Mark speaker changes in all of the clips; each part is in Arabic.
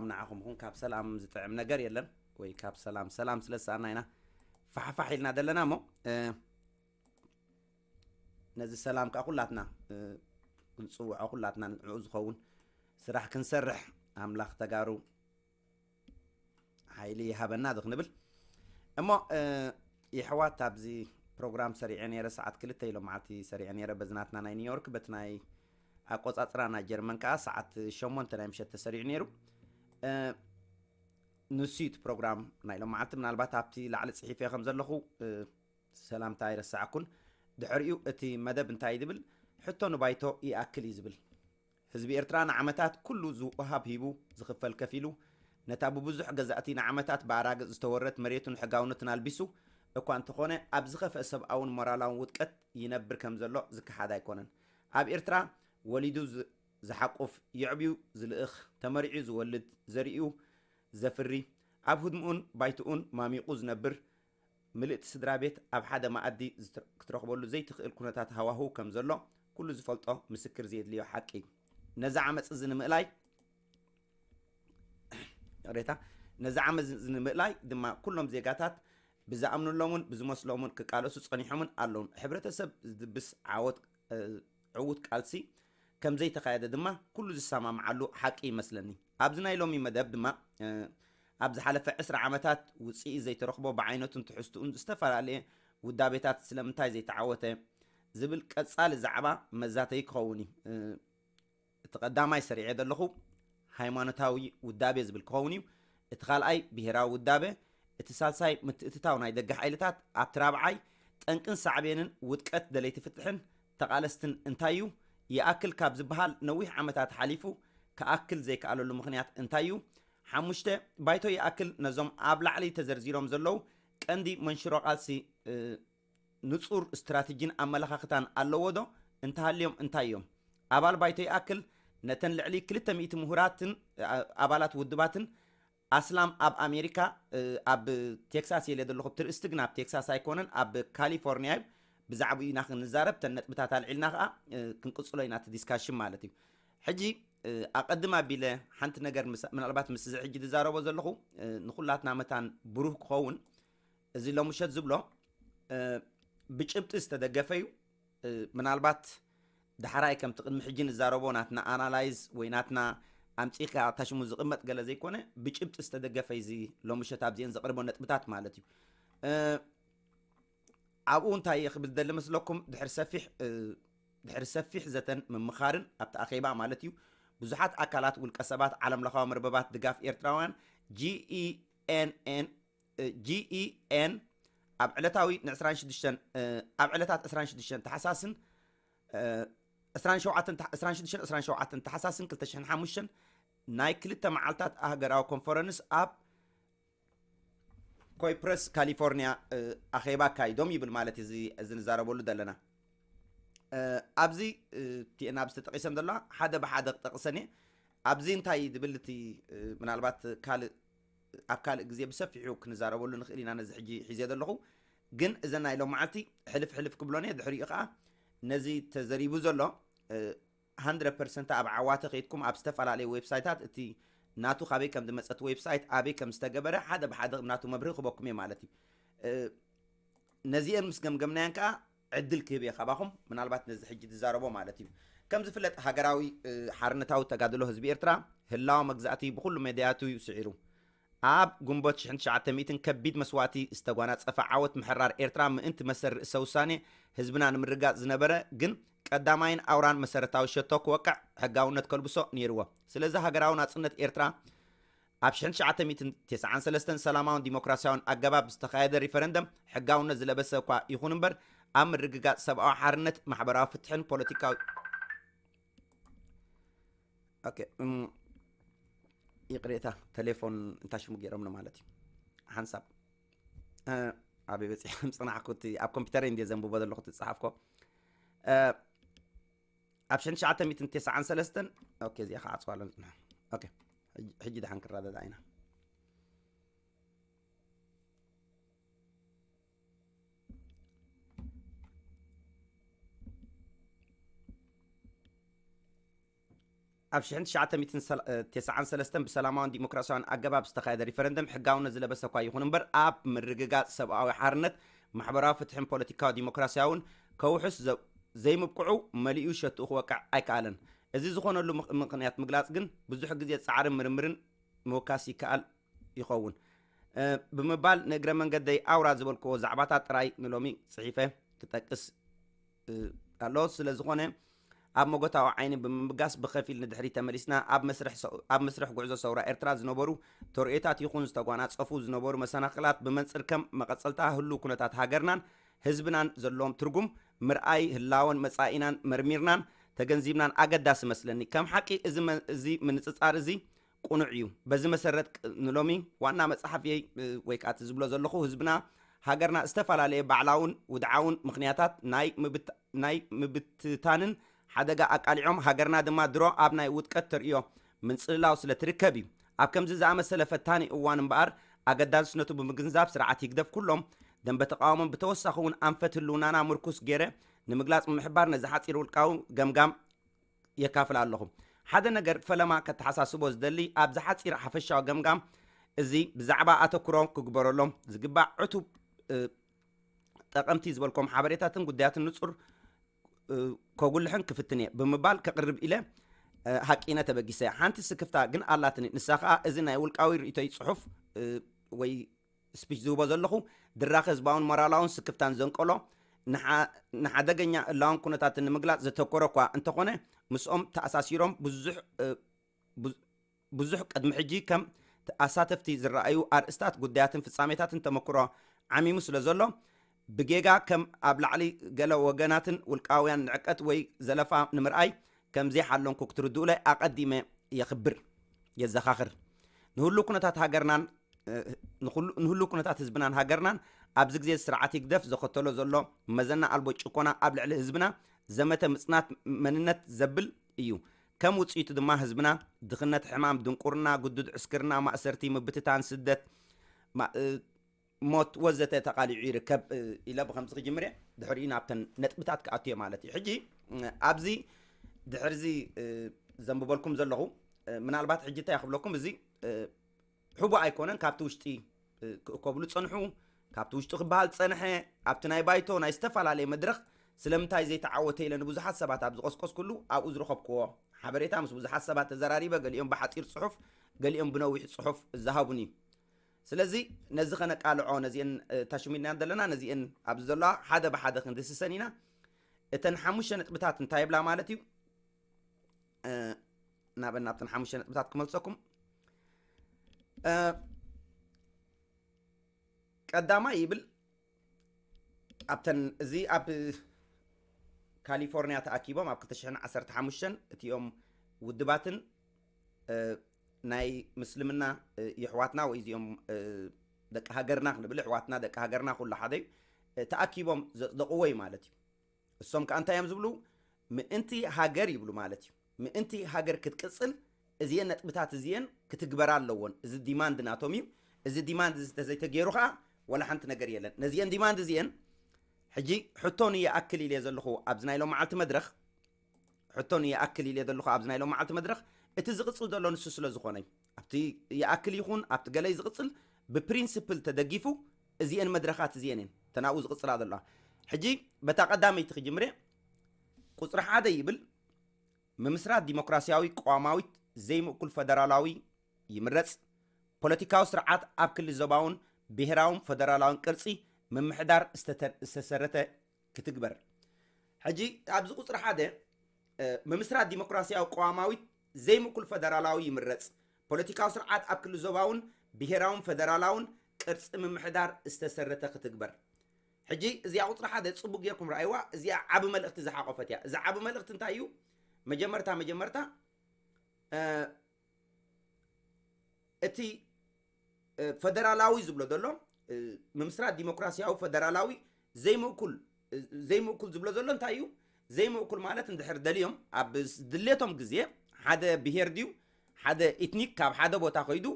Speaker 1: ሰላም ንዓኹም ይኹን ካብ ሰላም ዝጥዕም ነገር የለን ወይ ካብ ሰላም ሰላም ስለ ዝሰኣና ኢና ፋሕፋሕ ኢልና ዘለና እሞ ነዚ ሰላም ከዓ ኩላትና ክንፅውዖ ኩላትና ንዕኡ ዝኸውን ስራሕ ክንሰርሕ ኣምላኽ ተጋሩ ሓይሊ ይሃበና ዝክንብል እሞ ይሕዋት ኣብዚ ፕሮግራም ሰሪዐ ነይረ ሰዓት ክልተ ኢሎም መዓልቲ ሰሪዐ ነይረ በዝናትና ናይ ኒውዮርክ በቲ ናይ ኣቆፃፅራ ናይ ጀርመን ከዓ ሰዓት 8 ናይ ምሸት ተሰሪዑ ነይሩ ንሱ እቲ ፕሮግራም ናይ ሎም መዓልቲ ምናልባት ኣብቲ ላዕሊ ፅሒፈ ከም ዘለኹ ሰላምታ ይረስዓኩን ድሕሪኡ እቲ መደብ እንታይ ዝብል ሕቶ ንባይቶ ይኣክል እዩ ዝብል ህዝቢ ኤርትራ ንዓመታት ኩሉ ዝውሃብ ሂቡ ዝኽፈል ከፍ ኢሉ ነታ ብብዙሕ ገዛእቲ ንዓመታት ብኣራግፅ ዝተወረት መሬቱን ሕጋውነትን ኣልቢሱ እኳ እንተኾነ ኣብ ዝኸፍአ ሰብኣውን ሞራላውን ውጥቀት ይነብር ከም ዘሎ ዝከሓድ ኣይኮነን ኣብ ኤርትራ ወሊዱ ዝሓቆፍ ይዕብዩ ዝልእኽ ተመሪዑ ዝወልድ ዘርዩ ዘፍሪ ኣብ ህድሙኡን ባይትኡን ማሚቑ ዝነብር ምልእቲ ስድራ ቤት ኣብ ሓደ ማኣዲ ክትረኽበሉ ዘይትኽእል ኩነታት ሃዋህው ከም ዘሎ ኩሉ ዝፈልጦ ምስክር ዘየድልዮ ሓቂ ነዚ ዓመፅ እዚ ንምእላይ ሬታ ነዚ ዓመፅ እዚ ንምእላይ ድማ ኩሎም ዜጋታት ብዝኣምንሎምን ብዝመስሎምን ክቃለሱ ፀኒሖምን ኣለውን ሕብረተሰብ ዝድብስ ዓወት ዕውት ቃልሲ كم زي تخيل دما كل السماء معلو حقي إيه مثلني أبزنا يلومي مدب دما آه، أبز حالة عسر عمتات وسي زي ترخبو بعينات تحست أن استفر عليه ودابتات سلمتا زي تعوته زبل كسال زعبا مزاتي كوني آه، تقدم أي سريع هذا هاي مانتاوي نتاوي ودابي زبل كوني اتخال أي بهرا ودابي اتصال ساي مت اتتاون أي دقح عيلتات عبتراب عاي تنقن سعبينن ودكت دليت فتحن تقالستن انتايو ይኣክል ካብ ዝበሃል ነዊሕ ዓመታት ሓሊፉ ክኣክል ዘይከኣለሉ ምክንያት እንታይ እዩ ሓሙሽተ ባይቶ ይኣክል ነዞም ኣብ ላዕሊ ተዘርዚሮም ዘለው ቀንዲ መንሽሮ ቃልሲ ንፁር እስትራቴጂን ኣመለኻኽታን ኣለዎ ዶ እንተሃልዮም እንታይ እዮም ኣባል ባይቶ ይኣክል ነተን ልዕሊ 2ልተ00 ምሁራትን ኣባላት ውድባትን ኣስላም ኣብ ኣሜሪካ ኣብ ቴክሳስ የለ ዘለኹ ትርእስቲ ግን ኣብ ቴክሳስ ኣይኮነን ኣብ ካሊፎርኒያ እዩ ብዛዕባ ኢና ክንዛረብ ተን ነጥብታት ኣልዒልና ከዓ ክንቅፅሎ ኢና እቲ ዲስካሽን ማለት እዩ ሕጂ ኣቐድም ኣቢለ ሓንቲ ነገር ምናልባት ምስ እዚ ሕጂ ትዛረቦ ዘለኹ ንኩላትና መታን ብሩህ ክኸውን እዚ ሎሙሸት ዝብሎ ብጭብጢ ዝተደገፈ እዩ ምናልባት ዳሕራይ ከምቲ ቅድሚ ሕጂ ንዛረቦ ናትና ኣናላይዝ ወይ ናትና ኣምፂካ ታሽሙ ዝቕመጥ ገለ ዘይኮነ ብጭብጢ ዝተደገፈ እዚ ሎሙሸት ኣብዚአን ዘቕርቦ ነጥብታት ማለት እዩ ኣብኡ እንታይ የክብል ዘሎ መስለኩም ድሕሪ ሰፊሕ ድሕሪ ሰፊሕ ዘተን ምምኻርን ኣብቲ ኣኼባ ማለት እዩ ብዙሓት ኣካላት ውልቀ ሰባት ዓለም ለኻዊ መርበባት ድጋፍ ኤርትራውያን ጂኢኤን ኣብ ዕለታዊ ኣብ ዕለታት 26 ተሓሳስን 26 27 ተሓሳስን 205 ናይ ክልተ መዓልትታት ሃገራዊ ኮንፈረንስ ኣብ ኮይ ፕረስ ካሊፎርኒያ ኣኼባ ኣካይዶም ይብል ማለት እዚ ንዛረበሉ ዘለና ኣብዚ እቲአን ኣብ ዝተጠቂሰን ዘለዋ ሓደ ብሓደ ክጠቕሰን እየ ኣብዚ እንታይ ዝብል እቲ ምናልባት ካልእ ኣብ ካልእ ግዜ ብሰፊሑ ክንዛረበሉ ንኽእል ኢና ነዚ ሕጂ ሒዘ ዘለኹ ግን እዘን ናይ ሎም መዓልቲ ሕልፍ ሕልፍ ክብሎን እየ ድሕሪኡ ከዓ ነዚ ተዘሪቡ ዘሎ 100 ፐርሰንት ኣብ ዓዋተ ከይድኩም ኣብ ዝተፈላለየ ዌብሳይታት እቲ ناتو خابي كم دمسات ويب سايت ابي كم استغبر حدا بحد ناتو مبرخ بكم يا مالتي أه نزي امس كم كم نانكا عدل كيب يا خباكم من البات نزي حجي تزاربو مالتي كم زفلت هاجراوي أه، حرنتاو تقادلو هزبي ارترا هلاو مجزاتي بكل مدياتو يسعيرو اب قنبوت شحن شعات ميتن كبيد مسواتي استغوانات صفعاوت محرار ارترا من انت مسر سوساني هزبنا نمرقات زنبرة قن أه قداماين اوران مسرتاو شتوك وقع حقاونت كلبسو نيروا سلزا هاغراونا صنت ايرترا ابشن شعتميت 93 سلاماون ديموكراسيون اغباب استخايد ريفرندم حقاونا زلبسو كوا يخونبر ام رغغا سبعو حارنت محبرا فتحن بوليتيكا اوكي ام يقريتا تليفون انتاش مغيرمنا مالتي حنساب ا أه. ابي بيصي حمصنا كنت اب كمبيوتر اندي زنبو بدل لخت صحافكو ابشن شعتا ميتن تسعة عن سلستن اوكي زي خاطس والا اوكي هجي دحن كرادة داينا ابشن شعتا ميتن آه، تسعة عن سلستن بسلامة عن ديمقراسية عن اقباب استخايد ريفرندم حقاونا زلا بس اكوا يخون امبر اب من سبعة سبعاوي حارنت محبرا فتحن بوليتيكا ديمقراسية عن كوحس زو ዘይምብቅዑ መሊኡ ሸትኡ ክወቅዕ ኣይከኣለን እዚ ዝኾነሉ ምክንያት ምግላፅ ግን ብዙሕ ግዜ ፃዕርን ምርምርን ምውካስ ይከኣል ይኸውን ብምባል ንእግረ መንገደይ ኣውራ ዝበልክዎ ዛዕባታት ጥራይ ንሎሚ ፅሒፈ ክጠቅስ ኣሎ ስለ ዝኾነ ኣብ መጎታዊ ዓይኒ ብምምጋስ ብከፊል ንድሕሪ ተመሊስና ኣብ መስርሕ ጉዕዞ ሰውራ ኤርትራ ዝነበሩ ተርኤታት ይኹን ዝተጓናፀፉ ዝነበሩ መሰናክላት ብመንፅር ከም መቐፀልታ ህሉ ኩነታት ሃገርናን ህዝብናን ዘለዎም ትርጉም ምርኣይ ህላወን መጻኢናን መርሚርናን ተገንዚብናን ኣገዳሲ መስለኒ ከም ሓቂ እዚ ምንፅፃር እዚ ቁኑዕ እዩ በዚ መሰረጥ ንሎሚ ዋና መፅሓፍ ወይ ከዓ ትዝብሎ ዘለኹ ህዝብና ሃገርና ዝተፈላለየ ባዕላውን ውድዓውን ምክንያታት ናይ ምብትታንን ሓደጋ ኣቃሊዖም ሃገርና ድማ ድሮ ኣብ ናይ ውጥቀት ተርእዮ ምንፅልላው ስለትርከብ እዩ ኣብ ከምዚ ዝኣመሰለ ፈታኒ እዋን እምበኣር ኣገዳዝስነቱ ብምግንዛብ ስርዓት ይግደፍ ኩሎም ደን በተቃውሞን ብተወሳኺ እውን ኣንፈት ህልውናና ምርኩስ ገይረ ንምግላፅ ምምሕባር ነዚ ሓፂር ውልቃዊ ገምጋም የካፍል ኣለኹ ሓደ ነገር ፈለማ ከተሓሳስቦ ዝደሊ ኣብዚ ሓፂር ሓፈሻዊ ገምጋም እዚ ብዛዕባ ኣተኩሮ ክግበረሎም ዝግባእ ዕቱብ ጠቐምቲ ዝበልኮም ሓበሬታትን ጉዳያትን ንፁር ከጉልሕን ክፍትን እየ ብምባል ከቅርብ ኢለ ሃቂነ ተበጊሰ ሓንቲ ስክፍታ ግን ኣላትኒ ንሳ ከዓ እዚ ናይ ውልቃዊ ርእቶይ ፅሑፍ ወይ ስፒች ዝህቦ ዘለኹ ድራኽ ህዝባውን ሞራላውን ስክፍታን ዘንቀሎ ንሓደገኛ እላውን ኩነታት ንምግላፅ ዘተኮረ እኳ እንተኾነ ምስኦም ተኣሳሲሮም ብዙሕ ቅድሚ ሕጂ ከም ኣሳተፍቲ ዝረኣዩ ኣርእስታት ጉዳያትን ፍጻሜታትን ተመክሮ ዓሚሙ ስለ ዘሎ ብጌጋ ከም ኣብ ላዕሊ ገለ ወገናትን ውልቃውያን ንዕቀት ወይ ዘለፋ ንምርኣይ ከምዘይሓለንኩ ክትርድኡ ላይ ኣቐዲመ የኽብር የዘኻኽር ንህሉ ኩነታት ሃገርናን ንኩሉ ኩነታት ህዝብናን ሃገርናን ኣብዚ ግዜ ስርዓት ይግደፍ ዘኸተሎ ዘሎ መዘና ኣልቦ ጭኮና ኣብ ልዕሊ ህዝብና ዘመተ ምፅናት መንነት ዘብል እዩ ከም ውፅኢቱ ድማ ህዝብና ድኽነት፣ ሕማም፣ ድንቁርና፣ ጉዱድ፣ ዕስክርና፣ ማእሰርቲ፣ ምብትታን፣ ስደት፣ ሞት ወዘተ ተቃሊዑ ይርከብ ኢለ ብከምዚ ክጅምር እየ ድሕሪኡ ናብተን ነጥብታት ክኣትዮ ማለት እዩ ሕጂ ኣብዚ ድሕርዚ ዘንብበልኩም ዘለኹ ምናልባት ሕጂ እንታይ ክብለኩም እዚ ሕቡ ኣይኮነን ካብቲ ውሽጢ ከብሉ ፀንሑ ካብቲ ውሽጢ ክበሃል ፀንሐ ኣብቲ ናይ ባይቶ ናይ ዝተፈላለየ መድረኽ ስለምንታይ ዘይተዓወተ ኢለ ንብዙሓት ሰባት ኣብ ዝቆስቆስ ኩሉ ኣብኡ ዝረኸብክዎ ሓበሬታ ምስ ብዙሓት ሰባት ተዘራሪበ ገሊኦም ብሓፂር ፅሑፍ ገሊኦም ብነዊሕ ፅሑፍ ዝሃቡን እዩ ስለዚ ነዚ ከነቃልዖ ነዚአን ታሽሚድና ዘለና ነዚአን ኣብዚ ዘለዋ ሓደ ብሓደ ክንድስሰን ኢና እተን ሓሙሽተ ነጥብታት እንታይ ይብላ ማለት እዩ ናበን ናብተን ሓሙሽተ ነጥብታት ክመልሰኩም ቀዳማ ይብል ኣብተን እዚ ኣብ ካሊፎርንያ ተኣኪቦም ኣብ 215 እቲኦም ውድባትን ናይ ምስልምና ይሕዋትና ወይ እዚኦም ደቂ ሃገርና ክንብል ኣሕዋትና ደቂ ሃገርና ኩሉ ሓደ እዩ ተኣኪቦም ዘፅደቕዎ እዩ ማለት እዩ እሶም ከዓ እንታይ እዮም ዝብሉ ምእንቲ ሃገር ይብሉ ማለት እዩ ምእንቲ ሃገር ክትቅፅል እዚአን ነጥብታት እዚአን ክትግበራ ኣለዎን እዚ ዲማንድ ናቶም እዩ እዚ ዲማንድ ተዘይተገይሩ ከዓ ወላ ሓንቲ ነገር የለን ነዚአን ዲማንድ እዚአን ሕጂ ሕቶ ንየኣክል ኢልየ ዘለኹ ኣብዚ ናይ ሎም መዓልቲ መድረኽ ሕቶ ንየኣክል ኢልየ ዘለኹ ኣብዚ ናይ ሎም መዓልቲ መድረኽ እቲ ዝቕፅል ዘሎ ንሱ ስለ ዝኾነ እዩ ኣብቲ የኣክል ይኹን ኣብቲ ገለይ ዝቕፅል ብፕሪንስፕል ተደጊፉ እዚአን መድረኻት እዚአን እየን ተናብኡ ዝቕፅላ ዘለዋ ሕጂ በታ ቀዳመይቲ ክጅምር ቁፅሪ ሓደ ይብል ምምስራት ዲሞክራሲያዊ ቀዋማዊት ዘይምእኩል ፈደራላዊ ይምረፅ ፖለቲካዊ ስርዓት ኣብ ክልል ዞባውን ብሄራውን ፈደራላውን ቅርፂ ምምሕዳር ዝተሰረተ ክትግበር ሕጂ ኣብዚ ቁፅሪ ሓደ ምምስራት ዲሞክራሲያዊ ቀዋማዊት ዘይምእኩል ፈደራላዊ ይምረፅ ፖለቲካዊ ስርዓት ኣብ ክልል ዞባውን ብሄራውን ፈደራላውን ቅርፂ ምምሕዳር ዝተሰረተ ክትግበር ሕጂ እዚኣ ቁፅሪ ሓደ ፅቡቅ ጌርኩም ረኣይዋ እዚኣ ዓብ መልእኽቲ ዝሓቆፈት እያ እዚ ዓብ መልእኽቲ እንታይ እዩ መጀመርታ መጀመርታ እቲ ፈደራላዊ ዝብሎ ዘሎ ምምስራት ዲሞክራሲያዊ ፈደራላዊ ዘይምእኩል ዘይምእኩል ዝብሎ ዘሎ እንታይ እዩ ዘይምእኩል ማለት እንድሕር ደልዮም ኣብ ድሌቶም ግዜ ሓደ ብሄር ድዩ ሓደ ኢትኒክ ካብ ሓደ ቦታ ኮይዱ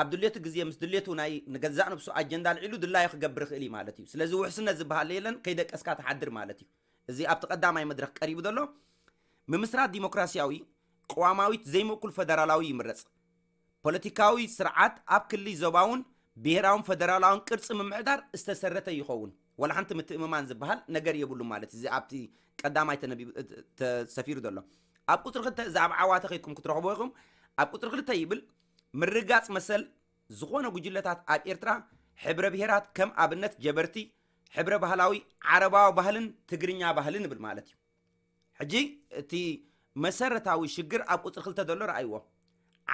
Speaker 1: ኣብ ድሌቱ ግዜ ምስ ድሌቱ ናይ ንገዛእ ነብሱ ኣጀንዳ ልዒሉ ድላዮ ክገብር ይኽእል እዩ ማለት እዩ ስለዚ ውሕስነት ዝበሃል የለን ከይደቀስካ ተሓድር ማለት እዩ እዚ ኣብቲ ቀዳማይ መድረክ ቀሪቡ ዘሎ ምምስራት ዲሞክራሲያዊ قواماويت زي ما فدرالاوي يمرص بوليتيكاوي سرعات اب كلي زباون بهراون فدرالاون قرص ممعدار استسرته يخون ولا حنت متممان زبهال نجر يبلو مالت زي ابتي قداماي تنبي سفير دلو اب قطر خلت زعب عواته خيكم كترحبو لكم اب قطر خلت يبل مرغاص مثل زخونه ጉጅለታት ኣብ ኤርትራ ሕብረ ብሄራት ከም ኣብነት ጀበርቲ ሕብረ ባህላዊ ዓረባዊ ባህልን ትግርኛ ባህልን ይብል ማለት እዩ መሰረታዊ ሽግር ኣብ ቁፅሪ ክልተ ዘሎ ረኣይዎ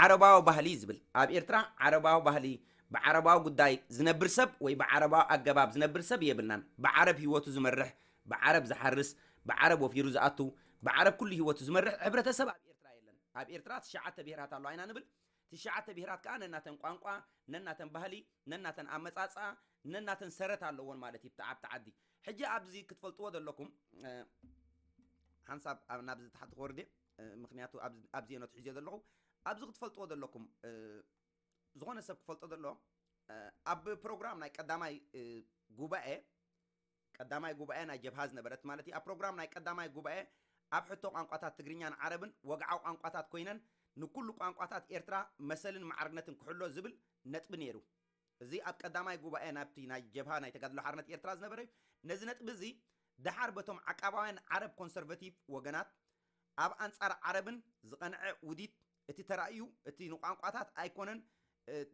Speaker 1: ዓረባዊ ባህሊ ዝብል ኣብ ኤርትራ ዓረባዊ ባህሊ ብዓረባዊ ጉዳይ ዝነብር ሰብ ወይ ብዓረባዊ ኣገባብ ዝነብር ሰብ የብልናን ብዓረብ ሂወቱ ዝመርሕ ብዓረብ ዝሓርስ ብዓረብ ወፊሩ ዝኣቱ ብዓረብ ኩሉ ሂወቱ ዝመርሕ ሕብረተሰብ ኣብ ኤርትራ የለን ኣብ ኤርትራ ትሽዓተ ብሄራት ኣለዋ ኢና ንብል ትሽዓተ ብሄራት ከዓ ነናተን ቋንቋ ነናተን ባህሊ ነናተን ኣመፃፃ ነናተን ሰረት ኣለዎን ማለት እዩ ብቲ ዓዲ ሕጂ ኣብዚ ክትፈልጥዎ ዘለኩም ሓንሳብ ናብዚ ታሓቲ ክወርደ ምክንያቱ ኣብዚኦ ነትሕዝዮ ዘለኹ ኣብዚ ክትፈልጥዎ ዘለኩም ዝኾነ ሰብ ክፈልጦ ዘሎ ኣብ ፕሮግራም ናይ ቀዳማይ ጉባኤ ቀዳማይ ጉባኤ ናይ ጀብሃ ዝነበረት ማለት እዩ ኣብ ፕሮግራም ናይ ቀዳማይ ጉባኤ ኣብ ሕቶ ቋንቋታት ትግርኛን ዓረብን ወግዓዊ ቋንቋታት ኮይነን ንኩሉ ቋንቋታት ኤርትራ መሰልን ማዕርግነትን ክሕሎ ዝብል ነጥቢ ነይሩ እዚ ኣብ ቀዳማይ ጉባኤ ናብቲ ናይ ጀብሃ ናይ ተጋድሎ ሓርነት ኤርትራ ዝነበረ እዩ ነዚ ነጥቢ እዚ ድሓር በቶም ዓቃባውያን ዓረብ ኮንሰርቨቲቭ ወገናት ኣብ ኣንጻር ዓረብን ዝቐንዐ ውዲት እቲ ተራእዩ እቲ ንቋንቋታት ኣይኮነን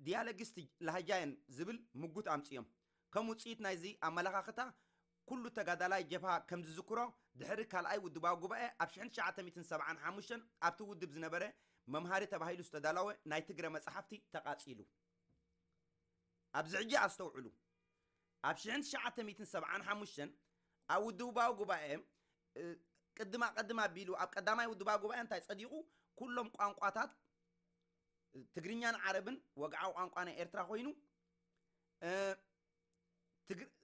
Speaker 1: ዲያሎጊስት ላሃጃየን ዝብል ምጉት ኣምፅዮም ከም ውፅኢት ናይዚ ኣመላኻኽታ ኩሉ ተጋዳላይ ጀብሃ ከም ዝዝክሮ ድሕሪ ካልኣይ ውድባዊ ጉባኤ ኣብ 975 ኣብቲ ውድብ ዝነበረ መምሃሪ ተባሂሉ ዝተዳለወ ናይ ትግረ መፅሓፍቲ ተቓፂሉ ኣብዚ ሕጂ ኣስተውዕሉ ኣብ 975 ኣብ ውድባዊ ጉባኤ ቅድማ ቀድማ ኣቢሉ ኣብ ቀዳማይ ውድባዊ ጉባኤ እንታይ ፀዲቁ ኩሎም ቋንቋታት ትግርኛን ዓረብን ወግዓዊ ቋንቋ ናይ ኤርትራ ኮይኑ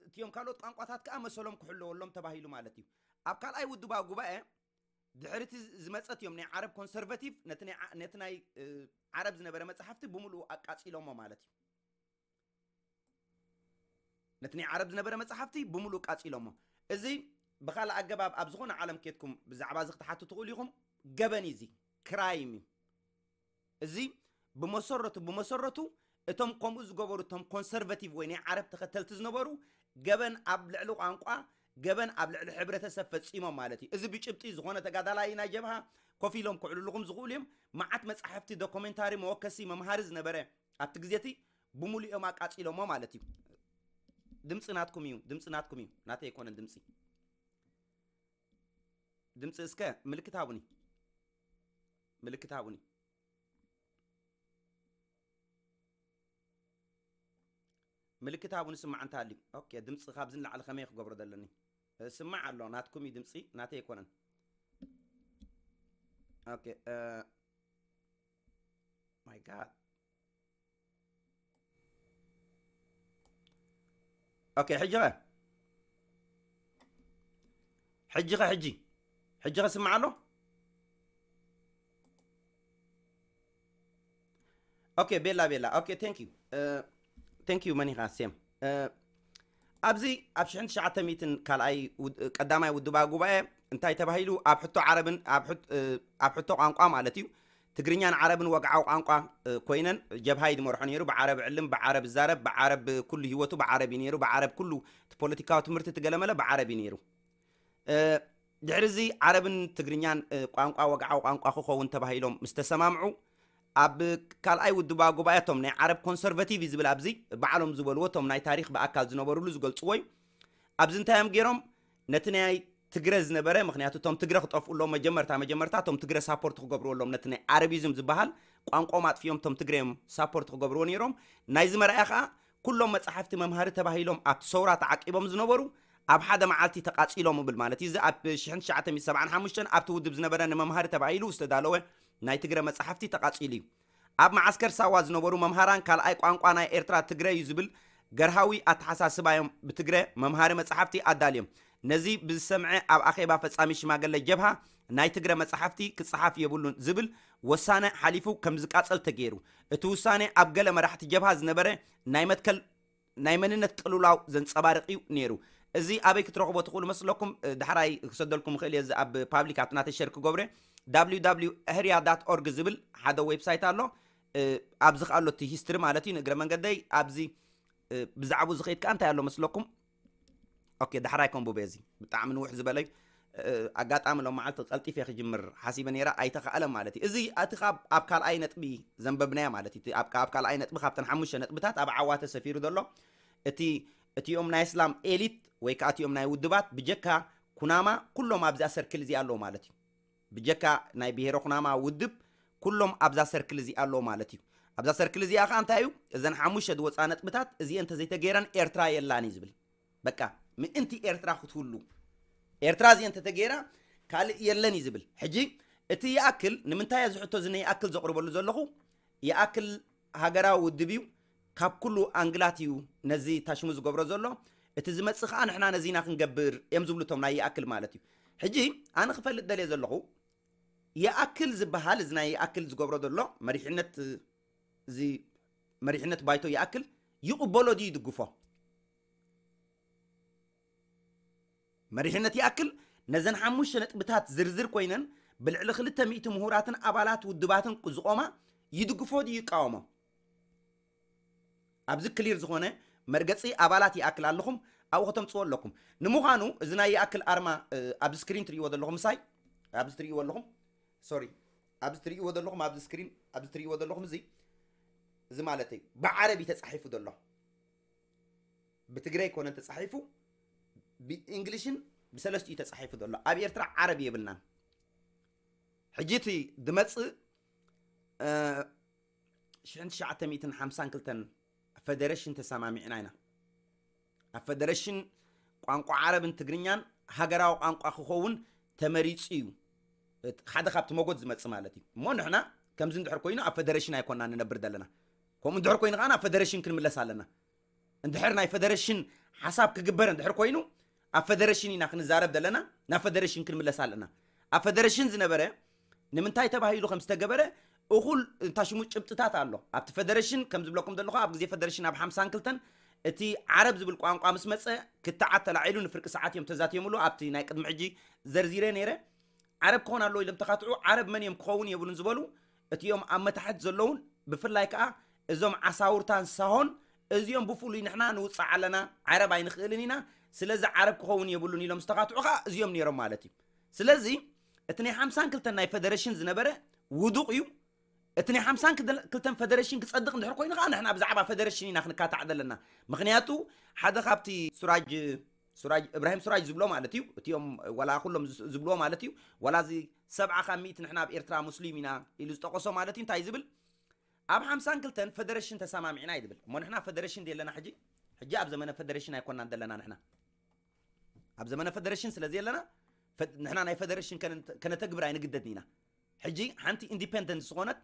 Speaker 1: እትዮም ካልኦት ቋንቋታት ከዓ መሰሎም ክሕለወሎም ተባሂሉ ማለት እዩ ኣብ ካልኣይ ውድባዊ ጉባኤ ድሕሪቲ ዝመፀት እዮም ናይ ዓረብ ኮንሰርቨቲቭ ነቲ ናይ ዓረብ ዝነበረ መፅሓፍቲ ብምሉእ ኣቃፂሎሞ ማለት እዩ ነቲ ናይ ዓረብ ዝነበረ መፅሓፍቲ ብምሉእ ቃፂሎሞ እዚ ብካልእ ኣገባብ ኣብ ዝኾነ ዓለም ኬትኩም ብዛዕባ እዚ ክትሓቱ ትኽእሉ ኢኹም ገበን እዚ ክራይም እዩ እዚ ብመሰረቱ ብመሰረቱ እቶም ከምኡ ዝገበሩ እቶም ኮንሰርቫቲቭ ወይ ናይ ዓረብ ተኸተልቲ ዝነበሩ ገበን ኣብ ልዕሊ ቋንቋ ገበን ኣብ ልዕሊ ሕብረተሰብ ፈፂሞም ማለት እዩ እዚ ብጭብጢ ዝኾነ ተጋዳላይ ናይ ጀብሃ ኮፍ ኢሎም ክዕልልኩም ዝኽእሉ እዮም መዓት መፅሓፍቲ ዶኮሜንታሪ መወከሲ መምሃሪ ዝነበረ ኣብቲ ግዜቲ ብሙሉኦም ኣቃፂሎሞ ማለት እዩ ድምፂ ናትኩም እዩ ድምፂ ናትኩም እዩ ናተ ኣይኮነን ድምፂ ድምፂ እስከ ምልክት ሃቡኒ ምልክት ሃቡኒ ምልክት ሃቡኒ ስማዕ እንተሃልዩ ኦኬ ድምፂ ካብዚ ንላዕሊ ከመይ ክገብሮ ዘለኒ ስማዕ ኣሎ ናትኩም እዩ ድምፂ ናተ ኣይኮነን ኦኬ ማይ ጋድ اوكي حجغه حجغه حجي حجغه سمع له اوكي بيلا بيلا اوكي ثانك يو ثانك يو መኒ ቃሴም ኣብዚ ኣብ 900 ካልኣይ ቀዳማይ ውድባ ጉባኤ እንታይ ተባሂሉ ኣብ ሕቶ ዓረብን ኣብ ሕቶ ቋንቋ ማለት እዩ ትግርኛን ዓረብን ወግዓዊ ቋንቋ ኮይነን ጀብሃይ እዩ ድመርሖ ነይሩ ብዓረብ ዕልም ብዓረብ ዛረብ ብዓረብ ኩሉ ሂወቱ ብዓረብ እዩ ነይሩ ብዓረብ ኩሉ እቲ ፖለቲካዊ ትምህርቲ ትገለመለ ብዓረብ እዩ ነይሩ ድሕሪ ዚ ዓረብን ትግርኛን ቋንቋ ወግዓዊ ቋንቋ ክኸውን ተባሂሎም ምስ ተሰማምዑ ኣብ ካልኣይ ውድባ ጉባኤቶም ናይ ዓረብ ኮንሰርቫቲቭ ዝብል ኣብዚ በዓሎም ዝበልዎቶም ናይ ታሪክ ብኣካል ዝነበሩሉ ዝገልፅዎ እዩ ኣብዚ እንታይ እዮም ገይሮም ነቲ ናይ ትግረ ዝነበረ ምክንያቱ እቶም ትግረ ክጠፍኡሎም መጀመርታ መጀመርታ እቶም ትግረ ሳፖርት ክገብርዎሎም ነቲ ናይ ዓረቢዝም ዝበሃል ቋንቋ ማጥፊኦም እቶም ትግረ እዮም ሳፖርት ክገብርዎ ነይሮም ናይዚ መርኣያ ከዓ ኩሎም መፅሓፍቲ መምሃሪ ተባሂሎም ኣብቲ ሰውራ ተዓቂቦም ዝነበሩ ኣብ ሓደ መዓልቲ ተቃፂሎም እብል ማለት እዩ እዚ ኣብ 1975 ኣብቲ ውድብ ዝነበረ ንመምሃሪ ተባሂሉ ዝተዳለወ ናይ ትግረ መፅሓፍቲ ተቃፂሉ እዩ ኣብ ማዓስከር ሳዋ ዝነበሩ መምሃራን ካልኣይ ቋንቋ ናይ ኤርትራ ትግረ እዩ ዝብል ገርሃዊ ኣተሓሳስባ እዮም ብትግረ መምሃሪ መፅሓፍቲ ኣዳልዮም ነዚ ብዝሰምዐ ኣብ ኣኼባ ፈፃሚ ሽማገለ ጀብሃ ናይ ትግረ መፅሓፍቲ ክፀሓፍ የብሉን ዝብል ወሳነ ሓሊፉ ከም ዝቃፀል ተገይሩ እቲ ውሳነ ኣብ ገለ መራሕቲ ጀብሃ ዝነበረ ናይ መትከል ናይ መንነት ቅልውላው ዘንፀባርቂ ዩ ነይሩ እዚ ኣበይ ክትረኽቦ ትኽእሉ መስለኩም ዳሕራይ ክሰደልኩም ክእል እየ ኣብ ፓብሊካት እናተሸር ክገብረ ww ኣህርያ ዳት ኦርግ ዝብል ሓደ ዌብሳይት ኣሎ ኣብዚ ከኣሎ እቲ ሂስትሪ ማለት እዩ ንእግረ መንገደይ ኣብዚ ብዛዕባ ዝኸድካ እንታይ ኣሎ መስለኩም اوكي دحرايكم بوبيزي بتعمل وح زبالي ኣጋጣሚ ሎም መዓልቲ ቀልጢፈ ክጅምር ሓሲበ ነራ ኣይተኸኣለ ማለት እዩ እዚ እቲ ኣብ ካልኣይ ነጥቢ ዘንበብናዮ ማለት እዩ ኣብ ካልኣይ ነጥቢ ካብተን ሓሙሽተ ነጥብታት ኣብ ዓዋ ተሰፊሩ ዘሎ እቲ እቲኦም ናይ እስላም ኤሊት ወይ ከዓ እቲኦም ናይ ውድባት ብጀካ ኩናማ ኩሎም ኣብዛ ሰርክል እዚ ኣለዎ ማለት እዩ ብጀካ ናይ ብሄሮ ኩናማ ውድብ ኩሎም ኣብዛ ሰርክል እዚ ኣለዎ ማለት እዩ ኣብዛ ሰርክል እዚኣ ከዓ እንታይ እዩ እዘን ሓሙሽተ ዝወፃ ነጥብታት እዚአን ተዘይተገይረን ኤርትራ የላን እዩ ዝብል በቃ من انتي ايرترا خطولو ايرترا زي انت تغيرا قال يلني زبل حجي اتي ياكل نمنتا يا زحتو زني ياكل زقربلو زلخو ياكل هاغرا ودبيو كاب كلو انغلاتيو نزي تاشمز غبر زلو اتي زمصخ ان حنا نزينا كنقبر يمزبلو تومنا ياكل مالتيو حجي انا خفل دلي زلخو ياكل زبحال زني ياكل زغبر زلو مريحنت زي مريحنت بايتو ياكل يقبلو دي دغفو مريحنتي أكل نزن حموش بتات زرزر كوينن بالعلق لتميت مهوراتن أبالات ودباتن قزقوما يدقفو دي يقاوما أبزي كلير زخونة مرقصي أبالاتي أكل لكم أو ختم تصور لكم نموغانو إذن أي أرما أبز سكرين تريو ودل لكم ساي أبز تريو ودل لكم سوري أبز تريو لكم أبز سكرين أبز لكم زي زمالتي بعربي تصحيفو دل بتجري كون انت ብእንግሊሽን ብሰለስቲኡ ተፃሒፉ ዘሎ ኣብ ኤርትራ ዓረብ የብልናን ሕጂ እቲ ድመፅእ 952 ፌደሬሽን ተሰማሚዕና ኢና ኣብ ፌደሬሽን ቋንቋ ዓረብን ትግርኛን ሃገራዊ ቋንቋ ክኸውን ተመሪፁ እዩ ሓደ ካብቲ መጎት ዝመፅ ማለት እዩ እሞ ንሕና ከምዚ እንድሕር ኮይኑ ኣብ ፌደሬሽን ኣይኮና ንነብር ዘለና ከምኡ እንድሕር ኮይኑ ከዓ ናብ ፌደሬሽን ክንምለስ ኣለና እንድሕር ናይ ፌደሬሽን ሓሳብ ክግበር እንድሕር ኮይኑ أفدرشيني نحن زارب دلنا نفدرشين كن ملا سالنا أفدرشين زنبرة نمنتاي تبعي لو خمسة جبرة أقول تشمو شبتات الله أبت فدرشين كم زبلكم دلخوا أبغى زي فدرشين أبحام سانكلتن أتي عرب زبل قام قام اسمه كتعة تلعيلو نفرق ساعات يوم تزات يوم له أبتي نايك معجي زرزيرة نيرة عرب كون الله لم تقاطعوا عرب من يوم كون يبون زبلو أتي يوم أما تحت زلون بفلا يكأ إزوم عصاورتان سهون إزيوم بفولي نحنا نوصع لنا عرب عين خيلنا ስለዚ ዓረብ ክኸውን የብሉን ኢሎም ዝተኻትዑኻ እዚኦም ነይሮም ማለት እዩ ስለዚ እቲ ናይ 52 ናይ ፌደሬሽን ዝነበረ ውዱቕ እዩ እቲ ናይ 52 ፌደሬሽን ክፀድቕ እንድሕር ኮይኑ ከዓ ንሕና ብዛዕባ ፌደሬሽን ኢና ክንካታዕ ዘለና ምክንያቱ ሓደ ካብቲ ሱራጅ ሱራጅ እብራሂም ሱራጅ ዝብሎ ማለት እዩ እቲኦም ወላ ኩሎም ዝብልዎ ማለት እዩ ወላ እዚ ሰብዓ ካብ ሚእቲ ንሕና ኣብ ኤርትራ ሙስሊም ኢና ኢሉ ዝጠቐሶ ማለት እዩ እንታይ ዝብል ኣብ 52 ፌደሬሽን ተሰማሚዕና ይዝብል እሞ ንሕና ፌደሬሽን የለና ሕጂ ሕጂ ኣብ ዘመነ ፌደሬሽን ኣይኮናን ዘለና ንሕና ኣብ ዘመነ ፈደሬሽን ስለ ዘየለና ንሕና ናይ ፈደሬሽን ከነተግብር ኣይንግደድን ኢና ሕጂ ሓንቲ ኢንዲፔንደንት ዝኾነት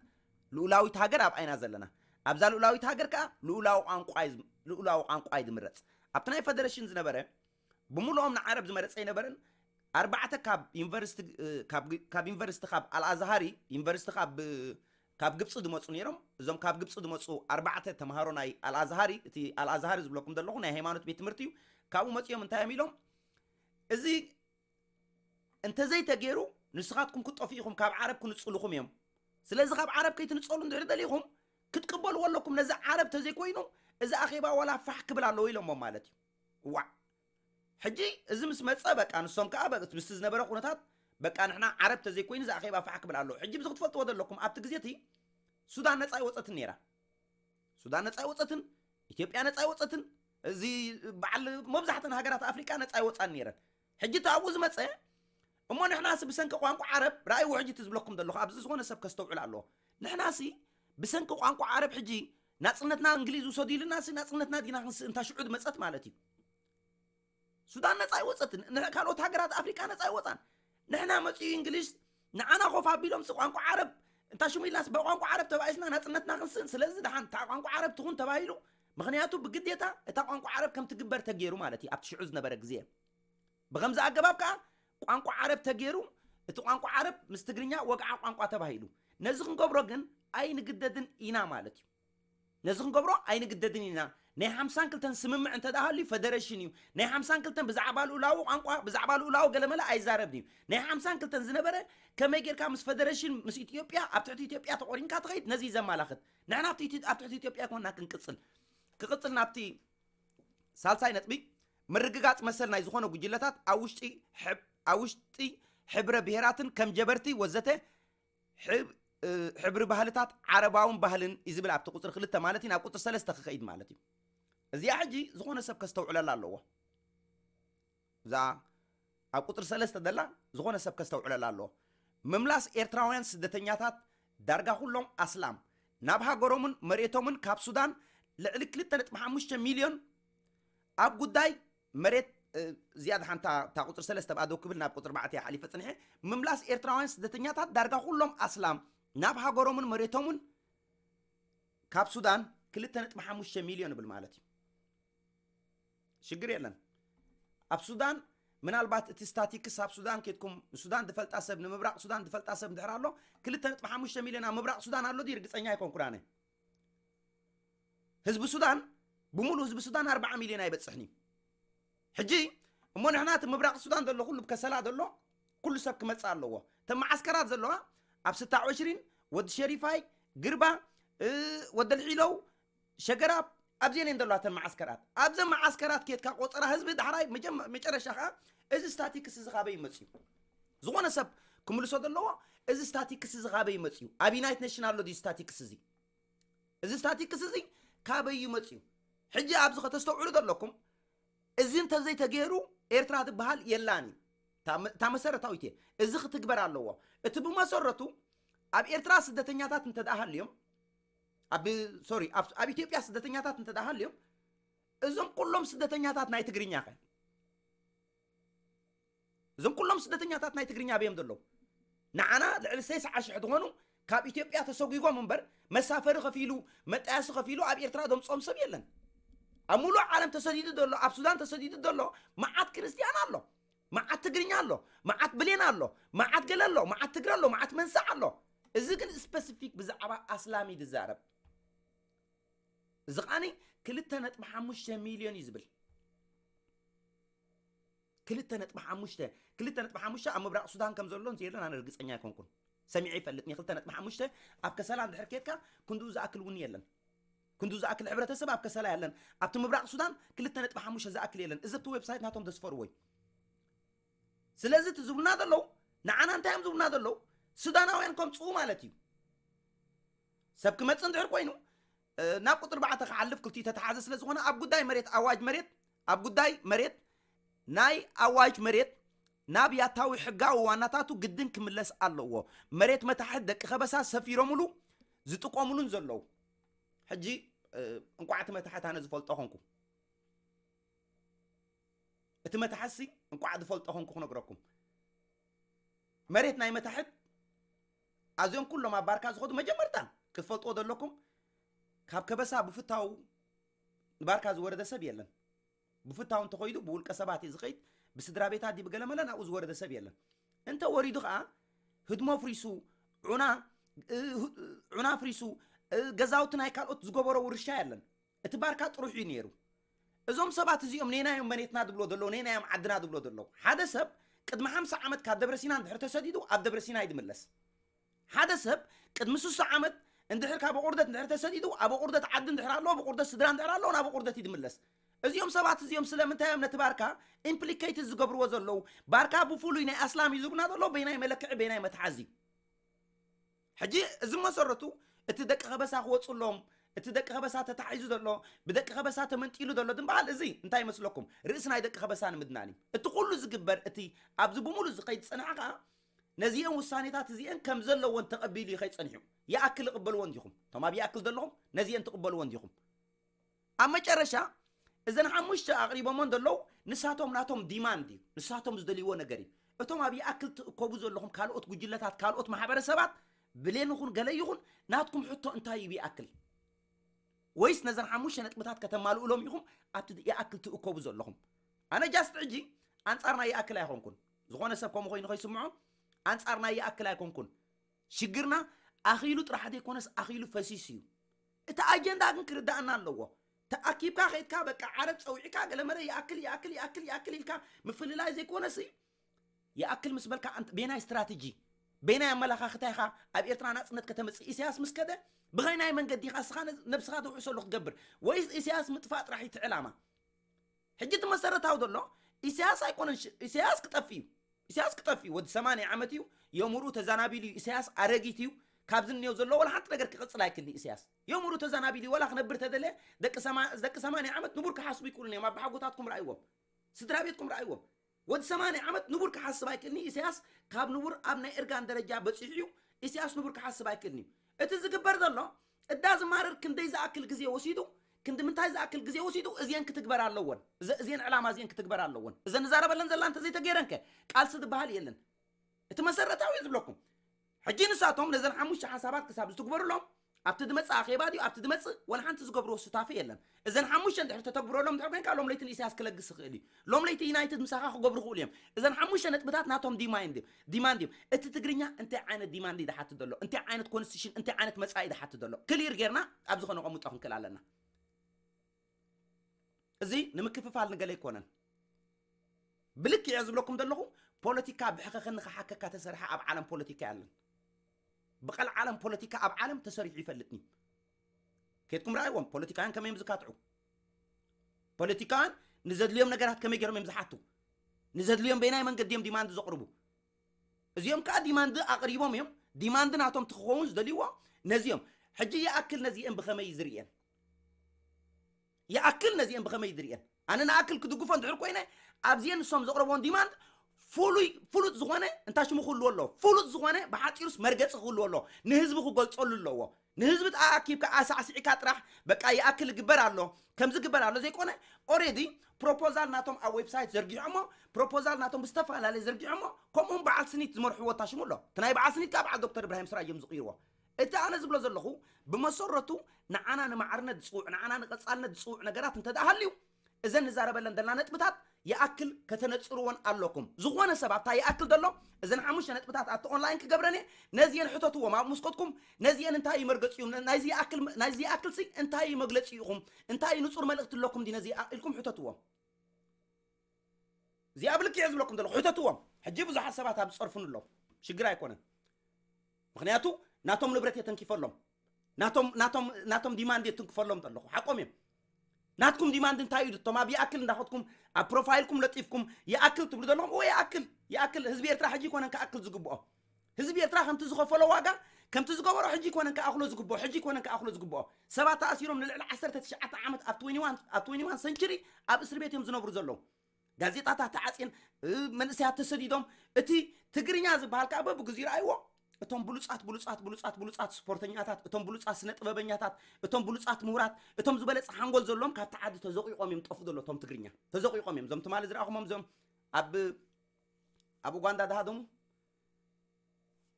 Speaker 1: ልኡላዊት ሃገር ኣብ ዓይና ዘለና ኣብዛ ልኡላዊት ሃገር ከዓ ልኡላዊ ቋንቋ ዝምረፅ ኣብቲ ናይ ፈደሬሽን ዝነበረ ብምሉኦም ንዓረብ ዝመረፀ ይነበረን ኣርባዕተ ካብ ዩኒቨርሲቲ ካብ ዩኒቨርሲቲ ካብ ኣልኣዝሃሪ ዩኒቨርሲቲ ካብ ካብ ግብፂ ዝመፁ ነይሮም እዞም ካብ ግብፂ ዝመፁ ኣርባዕተ ተምሃሮ ናይ ኣልኣዝሃሪ እቲ ኣልኣዝሃሪ ዝብለኩም ዘለኹ ናይ ሃይማኖት ቤት ትምህርቲ እዩ ካብኡ መፅኦም እንታይ እዮም ኢሎም እዚ እንተዘይተገይሩ ንስኻትኩም ክጠፍኡ ኢኹም ካብ ዓረብ ክንፅልኹም እዮም ስለዚ ካብ ዓረብ ከይትንፀሉ እንድሕር ደሊኹም ክትቅበልዎ ኣለኩም ነዚ ዓረብ ተዘይኮይኑ እዚ ኣኼባ ዋላ ፋሕ ክብል ኣለዎ ኢሎሞ ማለት እዩ እዋዕ ሕጂ እዚ ምስ መፀ በቃ ንሶም ከዓ ምስ ዝነበረ ኩነታት በቃ ንሕና ዓረብ ተዘይኮይኑ እዚ ኣኼባ ፋሕ ክብል ኣለዎ ሕጂ ብዚ ክትፈልጥዎ ዘለኩም ኣብቲ ግዜ እቲ ሱዳን ነፃ ይወፀትን ነይራ ሱዳን ነፃ ይወፀትን ኢትዮጵያ ነፃ ይወፀትን እዚ በዓል መብዛሕትን ሃገራት ኣፍሪቃ ነፃ ይወፃን ነይረን حجي تعوز ما تسيه أما نحن ناس بسنك قوانكو عرب رأي وحجي تزبلكم دلو خابز زغون سبك استوعي لعلو نحن ناسي بسنك قوانكو عرب حجي ناس قلنتنا انجليز وصدي لناسي ناس قلنتنا دينا خنس انتا شعود مسات مالتي سودان ناس ايوزت نحن كانوا تاقرات افريكا ناس ايوزان نحن مسي انجليز نعانا خوفا بيلوم سقوانكو عرب انتا شمي لناس بقوانكو عرب تبايسنا ناس قلنتنا خنس سلزي دحان تاقوانكو عرب تغون تبايلو مغنياتو بقديتا اتاقوانكو عرب كم تقبر تقيرو مالتي ابتشعوز نبرك زيه ብከምዚ ኣገባብ ከዓ ቋንቋ ዓረብ ተገይሩ እቲ ቋንቋ ዓረብ ምስ ትግርኛ ወግዓ ቋንቋ ተባሂሉ ነዚ ክንገብሮ ግን ኣይንግደድን ኢና ማለት እዩ ነዚ ክንገብሮ ኣይንግደድን ኢና ናይ ሓምሳን ክልተን ስምምዕ እንተዳሃልዩ ፌደሬሽን እዩ ናይ ሓምሳን ክልተን ብዛዕባ ልኡላዊ ቋንቋ ብዛዕባ ልኡላዊ ገለመለ ኣይዛረብን እዩ ናይ ሓምሳን ክልተን ዝነበረ ከመይ ጌርካ ምስ ፌደሬሽን ምስ ኢትዮጵያ ኣብ ትሕቲ ኢትዮጵያ ተቆሪንካ ትኸይድ ነዚ ዘመላኽት ንሕና ኣብ ትሕቲ ኢትዮጵያ ኮና ክንቅፅል ክቅፅል ናብቲ ሳልሳይ ነጥቢ ምርግጋፅ መሰል ናይ ዝኾነ ጉጅለታት ኣብ ውሽጢ ሕብረ ብሄራትን ከም ጀበርቲ ወዘተ ሕብሪ ባህልታት ዓረባውን ባህልን እዩ ዝብል ኣብቲ ቁፅሪ ክልተ ማለት እዩ ናብ ቁፅሪ ሰለስተ ክኸይድ ማለት እዩ እዚኣ ሕጂ ዝኾነ ሰብ ከስተውዕለላ ኣለዎ እዛ ኣብ ቁፅሪ ሰለስተ ዘላ ዝኾነ ሰብ ከስተውዕለላ ኣለዎ ምምላስ ኤርትራውያን ስደተኛታት ዳርጋ ኩሎም ኣስላም ናብ ሃገሮምን መሬቶምን ካብ ሱዳን ልዕሊ 2 2.5 ሚልዮን ኣብ ጉዳይ መሬት ዝያድ ሓንታ እታ ቁፅሪ ሰለስተ ብኣዶ ክብል ናብ ቁፅሪ ባዕት ሓሊፈ ፅኒሐ ምምላስ ኤርትራውያን ስደተኛታት ዳርጋ ኩሎም ኣስላም ናብ ሃገሮምን መሬቶምን ካብ ሱዳን 2.5 ሚልዮን ይብል ማለት እዩ ሽግር የለን ኣብ ሱዳን ምናልባት እቲ ስታቲክስ ኣብ ሱዳን ከድኩም ንሱዳን ዝፈልጣ ሰብ ንምብራቅ ሱዳን ዝፈልጣ ሰብ ንድሕር ኣሎ 2.5 ሚልዮን ኣብ ምብራቅ ሱዳን ኣሎ ድ ርግፀኛ ይኮንኩን ኣነ ህዝቢ ሱዳን ብሙሉእ ህዝቢ ሱዳን 40 ሚልዮን ኣይበፅሕኒ እዩ ሕጂ እሞ ንሕናት ምብራቕ ሱዳን ዘሎ ኩሉ ብከሰላ ዘሎ ኩሉ ሰብ ክመፅእ ኣለዎ ተም ዓስከራት ዘለዋ ኣብ 26 ወዲ ሸሪፋይ ግርባ ወዲ ልሒለው ሸገራብ ኣብዘን እየን ዘለዋ ተን መዓስከራት ኣብዘን መዓስከራት ኬትካ ቆፀራ ህዝቢ ዳሕራይ መጨረሻ ከዓ እዚ ስታቲክስ እዚ ካበይ ይመፅ እዩ ዝኾነ ሰብ ክምልሶ ዘለዎ እዚ ስታቲክስ እዚ ካበይ ይመፅ እዩ ኣብ ዩናይት ኔሽን ኣሎ ድዩ ስታቲክስ እዚ እዚ ስታቲክስ እዚ ካበይ ይመፅ እዩ ሕጂ ኣብዚ ከተስተውዕሉ ዘለኩም እዚን ተብዘይ ተገይሩ ኤርትራ ትበሃል የላን እዩ እታ መሰረታዊት እየ እዚ ክትግበር ኣለዎ እቲ ብመሰረቱ ኣብ ኤርትራ ስደተኛታት እንተደኣሃልዮም ሶሪ ኣብ ኢትዮጵያ ስደተኛታት እንተደኣሃልዮም እዞም ኩሎም ስደተኛታት ናይ ትግርኛ ኸ እዞም ኩሎም ስደተኛታት ናይ ትግርኛ ብዮም ዘለዉ ንዓና ልዕሊ 6 ሽሕ ዝኾኑ ካብ ኢትዮጵያ ተሰጒጎም እምበር መሳፈሪ ከፊሉ መጣያሲ ከፊሉ ኣብ ኤርትራ ደምፆም ሰብ የለን ሙሉ ዓለም ተሰዲዱ ዘሎ ኣብ ሱዳን ተሰዲዱ ዘሎ መዓት ክርስቲያን ኣሎ መዓት ትግርኛ ኣሎ መዓት ብሌን ኣሎ መዓት ገለ ኣሎ መዓት ትግሪ ኣሎ መዓት መንሳዕ ኣሎ እዚ ግን ስፔሲፊክ ብዛዕባ ኣስላሚ ዝዛረብ እዚ ከዓኒ ክልተ ነጥቢ ሓሙሽተ ሚልዮን እዩ ዝብል ክልተ ነጥቢ ሓሙሽተ ክልተ ነጥቢ ሓሙሽተ ኣብ ምብራቅ ሱዳን ከም ዘሎ ዘየሎን ኣነ እርግፀኛ ይኮንኩን ሰሚዐ ይፈልጥ ክልተ ነጥቢ ሓሙሽተ ኣብ ከሰላ እንድሕር ኬድካ ክንድኡ ዝኣክል እውን የለን كنتو زاكل عبرة سبب كسلا يلن عبت مبرق السودان كل التنت بحاموش زاكل يلن إذا بتو ويب سايت ناتهم دسفور وي سلازي تزوم نادلو نعنا أنت هم زوم نادلو السودان أو ينكم تفو مالتي سب كمات صندوق وينو أه ناب قطر بعد تخلف كل تي تتحاز سلاز وانا أبو داي مريت أواج مريت أبو داي مريت ناي أواج مريت ناب يتاوي حقاو وانا تاتو قدن كملس الله مريت متحدك خبسا سفيرو ملو زتو قوملون زلو ሕጂ እንቋዕቲ መትሓት ኣነ ዝፈልጦ ኾንኩ እቲ መትሓሲ እንቋዕ ዝፈልጦ ኾንኩ ክነግረኩም መሬት ናይ መታሕት ኣዝዮም ኩሎም ኣባርካ ዝኸዱ መጀመርታ ክትፈልጥዎ ዘለኩም ካብ ከበሳ ብፍታው ንባርካ ዝወረደ ሰብ የለን ብፍታው እንተኮይዱ ብውልቀ ሰባት እዩ ዝኸይድ ብስድራ ቤታት ዲ ብገለ መለ ናብኡ ዝወረደ ሰብ የለን እንተ ወሪዱ ከዓ ህድሞ ፍሪሱ ዑና ፍሪሱ ገዛውቲ ናይ ካልኦት ዝገበሮ ውርሻ ያለን እቲ ባርካ ጥሩሑ እዩ ነይሩ እዞም ሰባት እዚኦም ነናዮም መሬትና ዝብሎ ዘለዎ ነናዮም ዓድና ዝብሎ ዘለዎ ሓደ ሰብ ቅድሚ 50 ዓመት ካብ ደብረሲና እንድሕር ተሰዲዱ ኣብ ደብረሲና ይድምለስ ሓደ ሰብ ቅድሚ 60 ዓመት እንድሕር ካብ ቁርደት ንድሕር ተሰዲዱ ኣብ ቁርደት ዓዲ ንድሕር ኣለዎ ብቁርደት ስድራ ንድሕር ኣለዎ ናብ ቁርደት ይድምለስ እዚኦም ሰባት እዚኦም ስለምንታይ እዮም ነቲ ባርካ ኢምፕሊኬት ዝገብርዎ ዘለዉ ባርካ ብፍሉይ ናይ ኣስላም እዩ ዝብና ዘሎ በናይ መለክዒ በናይ መትሓዝ እዩ ሕጂ እዚ መሰረቱ اتي دك خبسا خوتس اللهم اتي دك خبسا تتعيزو دلو بدك خبسا تمنتيلو دلو دنبال ازي انتاي مسلوكم رئيسنا اي دك خبسا نمدناني اتي قولو زقبر اتي ابزو بمولو زقايد سنعقا نزيان وساني تاتي زيان كم زلو وان تقبيلي خايد سنحيو يا اكل قبل وان ديخم تما بي اكل دلوهم نزيان تقبل وان ديخم اما جرشا اذا نحن اغريبا من دلو نساتهم ناتهم ديمان دي نساتهم زدليوه نقري اتو ما بي اكل قبوزو اللهم كالوت قجلتات كالوت محبر سبات ብሌን ይኹን ገለ ይኹን ናትኩም ሕቶ እንታይ እዩ ይኣክል ወይስ ነዘን ሓሙሽተ ነጥብታት ከተማልኡሎም ኢኹም ኣብቲ ይኣክል ትእከቡ ዘለኹም ኣነ ጃስት ሕጂ ኣንጻርና ይኣክል ኣይኮንኩን ዝኾነ ሰብ ከምኡ ኮይኑ ከይስምዖም ኣንጻርና ይኣክል ኣይኮንኩን ሽግርና ኣኺሉ ጥራሕ ዘይኮነስ ኣኺሉ ፈሲስ እዩ እቲ ኣጀንዳ ግን ክርዳእና ኣለዎ ተኣኪብካ ከይድካ በቃ ዓረብ ፀውዒካ ገለመለ ይኣክል ይኣክል ይኣክል ይኣክል ኢልካ ምፍልላይ ዘይኮነስ ይኣክል ምስ በልካ ቤናይ ስትራቴጂ በናይ ኣመላኻኽታ ኢኻ ኣብ ኤርትራ ናፅነት ከተመፅእ ኢሳያስ ምስ ከደ ብኸይ ናይ መንገዲ ኢኻ ስኻ ነብስኻ ተውዕሰሉ ክትገብር ወይ ኢሳያስ ምጥፋእ ጥራሕ እቲ ዕላማ ሕጂ እቲ መሰረታዊ ዘሎ ኢሳያስ ኣይኮነን ኢሳያስ ክጠፍ እዩ ኢሳያስ ክጠፍ እዩ ወዲ 8 ዓመት እዩ የምርኡ ተዛናቢሉ እዩ ኢሳያስ ኣረጊት እዩ ካብዚ እኒኦ ዘሎ ወላ ሓንቲ ነገር ክቅፅል ኣይክኒ ኢሳያስ የምርኡ ተዛናቢሉ ወላ ክነብር ተደለ ደቂ 8 ዓመት ንቡር ክሓስቡ ይክእሉን እዮም ኣብ ብሓጎታትኩም ረኣይዎም ስድራ ቤትኩም ረኣይዎም ወዲ 8 ዓመት ንቡር ክሓስብ ኣይክእልኒ ካብ ንቡር ኣብ ናይ እርጋን ደረጃ በፂሑ እዩ እስያስ ንቡር ክሓስብ ኣይክእልን እዩ እቲ ዝግበር ዘሎ እዳ ዝማርር ክንደይ ዝኣክል ግዜ ወሲዱ ክንዲ ምንታይ ዝኣክል ግዜ ወሲዱ እዚአን ክትግበር ኣለዎን እዚአን ዕላማ እዚአን ክትግበር ኣለዎን እዘ ንዛረበለን ዘላ እንተዘይተገይረንከ ቃልሲ ዝበሃል የለን እቲ መሰረታዊ እዩ ዝብለኩም ሕጂ ንሳቶም ነዘን ሓሙሽተ ሓሳባት ክሳብ ዝትግበርሎም أبتدي مس أخي بعد يو أبتدي مس ونحن تزقبرو ستافي إلا إذا حموش أنت حتى تقبرو لهم تحبين كلام ليت الإساس كلا جس خيلي لهم ليت يونايتد مساحة خقبرو خوليهم إذا حموش أنت بدأت ناتهم دي ما عندي دي ما عندي أنت تقرينيا أنت عين دي ما عندي ده حتى دلوا أنت عين كونستيشن أنت عين مس أي ده حتى دلوا كل يرجعنا أبزخنا قمت لهم كلا لنا زي نمكف فعلنا قلي كونن بلكي عزب لكم دلوا بوليتيكا بحقيقة نخ حكك كاتسرح أب عالم بوليتيكا بقل عالم بوليتيكا أب عالم تسريح يفلتني كيتكم رأيهم بوليتيكان كما يمزكاتعو بوليتيكان نزد اليوم نجارات كما يجرم يمزحاتو نزد اليوم بيناي من قديم ديماند زقربو زيهم كا ديماند أقربهم يوم ديماند ناتهم تخون زدليوا نزيهم حجي يأكل نزيهم بخمي زريان يأكل نزيهم بخمي زريان أنا نأكل كدقوفان دعور ابزين أبزيان نسوم زقربون ديماند ፍሉይ ፍሉጥ ዝኾነ እንታይ ሽሙ ክህልዎ ኣሎ ፍሉጥ ዝኾነ ብሓጢሩስ መርገፂ ክህልዎ ኣሎ ንህዝቢ ክገልፀሉ ኣለዎ ንህዝቢ ተኣኪብካ ኣሳዕስዒካ ጥራሕ በቃ ይኣክል ግበር ኣሎ ከምዚ ግበር ኣሎ ዘይኮነ ኦሬዲ ፕሮፖዛል ናቶም ኣብ ዌብሳይት ዘርጊሖሞ ፕሮፖዛል ናቶም ብዝተፈላለየ ዘርጊሖሞ ከምኡም በዓል ስኒት ዝመርሕዎ ታሽሙ ኣሎ እቲ ናይ በዓል ስኒት ካ በዓል ዶክተር እብራሂም ስራ እዮም ዝቕይርዎ እቲ ኣነ ዝብሎ ዘለኹ ብመሰረቱ ንዓና ንማዕርነት ዝፅውዕ ንዓና ንቐፃልነት ዝፅውዕ ነገራት ሃልዩ إذا نزاربلن دلنا نتبتات يأكل كتنتصرون ألكم زغوانا سبب تا يأكل دلهم إذا حمش نتبتات أت أونلاين كجبرني نزيان حتى وما ما مسقطكم نزيان انتهي مرقص يوم نزي أكل نزي أكل سي انتهي مجلس يوم انتهي نصر ما لقت لكم دي نزي أكلكم حتى هو زي قبلك يعزب لكم دلهم حتى هو حجيبوا زحى سبعة بصرفون الله شجرا يكون مخنياتو ناتوم تنكفر لهم ناتوم ناتوم ناتوم ديمان دي تنكفر لهم دلهم حقهم ናትኩም ዲማንድ እንታይ እዩ ድቶም ኣብ እንዳኸትኩም ኣብ ፕሮፋይልኩም ለጢፍኩም የኣክል ትብሉ ዘለኹም ኦ የኣክል የኣክል ህዝቢ ኤርትራ ሕጂ ኮነን ክኣክል ዝግብኦ ህዝቢ ኤርትራ ከምቲ ዝኸፈሎ ዋጋ ከምቲ ዝገበሮ ሕጂ ኮነን ክኣኽሎ ዝግብኦ ሕጂ ኮነን ክኣኽሎ ዝግብኦ ሰባት ተኣሲሮም ንልዕሊ 19 ዓመት ኣብ 21 ሰንቸሪ ኣብ እስር ቤት እዮም ዝነብሩ ዘለዉ ጋዜጣታት ተዓፅን መንእሰያት ተሰዲዶም እቲ ትግርኛ ዝበሃል ከዓ በብግዜ ረኣይዎ እቶም ብሉፃት ብሉፃት ብሉፃት ብሉፃት ስፖርተኛታት እቶም ብሉፃት ስነ ጥበበኛታት እቶም ብሉፃት ምሁራት እቶም ዝበለፀ ሓንጎል ዘሎም ካብቲ ዓዲ ተዘቂቖም እዮም ጠፍኡ ዘሎ እቶም ትግርኛ ተዘቂቖም እዮም እዞም ትማሊ ዝረኣኹሞም እዚኦም ኣብ ኣብ ኡጋንዳ ድሃዶሙ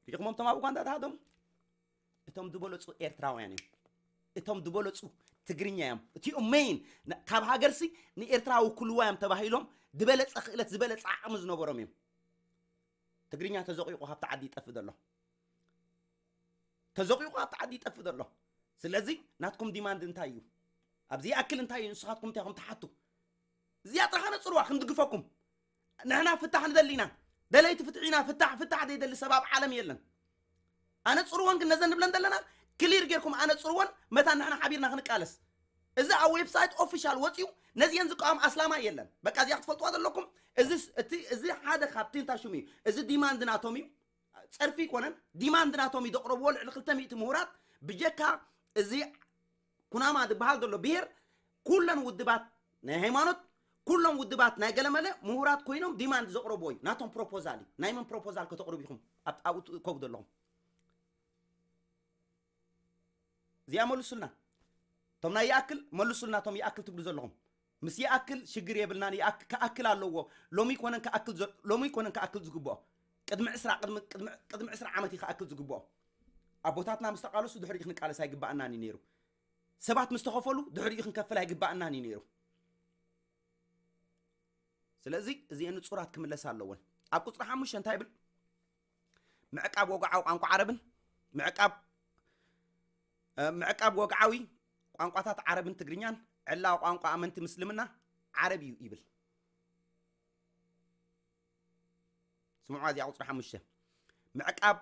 Speaker 1: ሪኢኹሞም እቶም ኣብ ኡጋንዳ ድሃዶሙ እቶም ዝበለፁ ኤርትራውያን እዮም እቶም ዝበለፁ ትግርኛ እዮም እቲኦም ሜይን ካብ ሃገርሲ ንኤርትራ ውክልዋ እዮም ተባሂሎም ዝበለፀ ክእለት ዝበለፀ ዓቕሚ ዝነበሮም እዮም ትግርኛ ተዘቂቑ ካብቲ ዓዲ ይጠፍእ ዘሎ تزقيقو تعدي تفد الله سلازي ناتكم ديماند انتايو ابزي اكل انتايو نسخاتكم تاهم تحتو زيادة خانة صروا خند قفكم نحنا فتحنا دلينا دليت فتحينا فتح فتح دي دل سباب عالم يلن انا صروا كنا زن بلن دلنا كلير غيركم انا صروا متى نحنا حبيرنا خنقالس اذا على ويب سايت اوفيشال واتيو نزيان زقام اسلاما يلن بقى زيادة فلتوا دلكم اذا اذا هذا خابتين تاشومي اذا ديماند ناتومي ፀርፊ ይኮነን ዲማንድ ናቶም እዩ ዘቕረብዎ ልዕሊ 200 ምሁራት ብጀካ እዚ ኩናማ ዝበሃል ዘሎ ብሄር ኩለን ውድባት ናይ ሃይማኖት ኩሎም ውድባት ናይ ገለመለ ምሁራት ኮይኖም ዲማንድ ዘቕረብዎ እዩ ናቶም ፕሮፖዛል እዩ ናይ መን ፕሮፖዛል ከተቕርቡ ኢኹም ኣብኡ ኮብ ዘለኹም እዚኣ መልሱልና እቶም ናይ ይኣክል መልሱልና እቶም ይኣክል ትብሉ ዘለኹም ምስ ይኣክል ሽግር የብልና ከኣክል ኣለዎ ሎሚ ኮነን ከኣክል ዝግብኦ ቅድሚ 20 ዓመት እዩ ክኣክል ዝግብኦ ኣቦታትና ምስ ተቃለሱ ድሕሪኡ ክንቃለስ ኣይግባእናን እዩ ነይሩ ሰባት ምስ ተኸፈሉ ድሕሪኡ ክንከፍል ኣይግባእናን ነይሩ ስለዚ እዚአን ንፁራት ክምለስ ኣለውን ኣብ ቁፅሪ ሓሙሽተ እንታይ ይብል ምዕቃብ ወግዓዊ ቋንቋ ዓረብን ምዕቃብ ወግዓዊ ቋንቋታት ዓረብን ትግርኛን ዕላዊ ቋንቋ ኣመንቲ ምስልምና ዓረብ እዩ ይብል ስምዑ እዚኣ ቁፅሪ ሓሙሽተ ምዕቃብ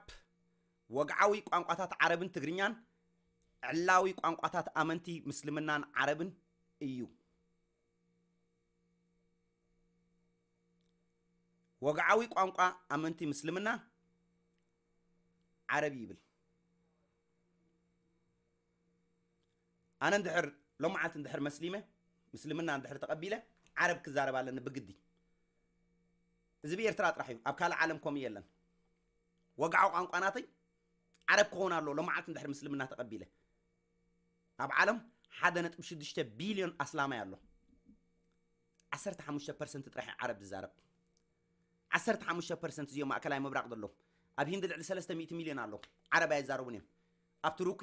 Speaker 1: ወግዓዊ ቋንቋታት ዓረብን ትግርኛን ዕላዊ ቋንቋታት ኣመንቲ ምስልምናን ዓረብን እዩ ወግዓዊ ቋንቋ ኣመንቲ ምስልምና ዓረብ ይብል ኣነ እንድሕር ሎም መዓልቲ እንድሕር መስሊመ ምስልምና እንድሕር ተቐቢለ ዓረብ ክዛረብ ኣለኒ ብግዲ ህዝቢ ኤርትራ ጥራሕ እዩ ኣብ ካልእ ዓለም ከምኡ የለን ወግዓዊ ቋንቋናተይ ዓረብ ክኾን ኣሎ ሎመዓልቲ እንድሕሪ ምስልምና ተቐቢለ ኣብ ዓለም ሓደ ነጥብ ሽዱሽተ ቢልዮን ኣስላማይ ኣሎ 15 ፐርሰንት ጥራሕ ዓረብ ዝዛረብ 15 ፐርሰንት እዚኦም ማእከላይ ምብራቅ ዘለዎም ኣብ ሂንድ ልዕሊ 300 ሚልዮን ኣሎ ዓረብ ኣይዛረቡን እዮም ኣብ ቱርኪ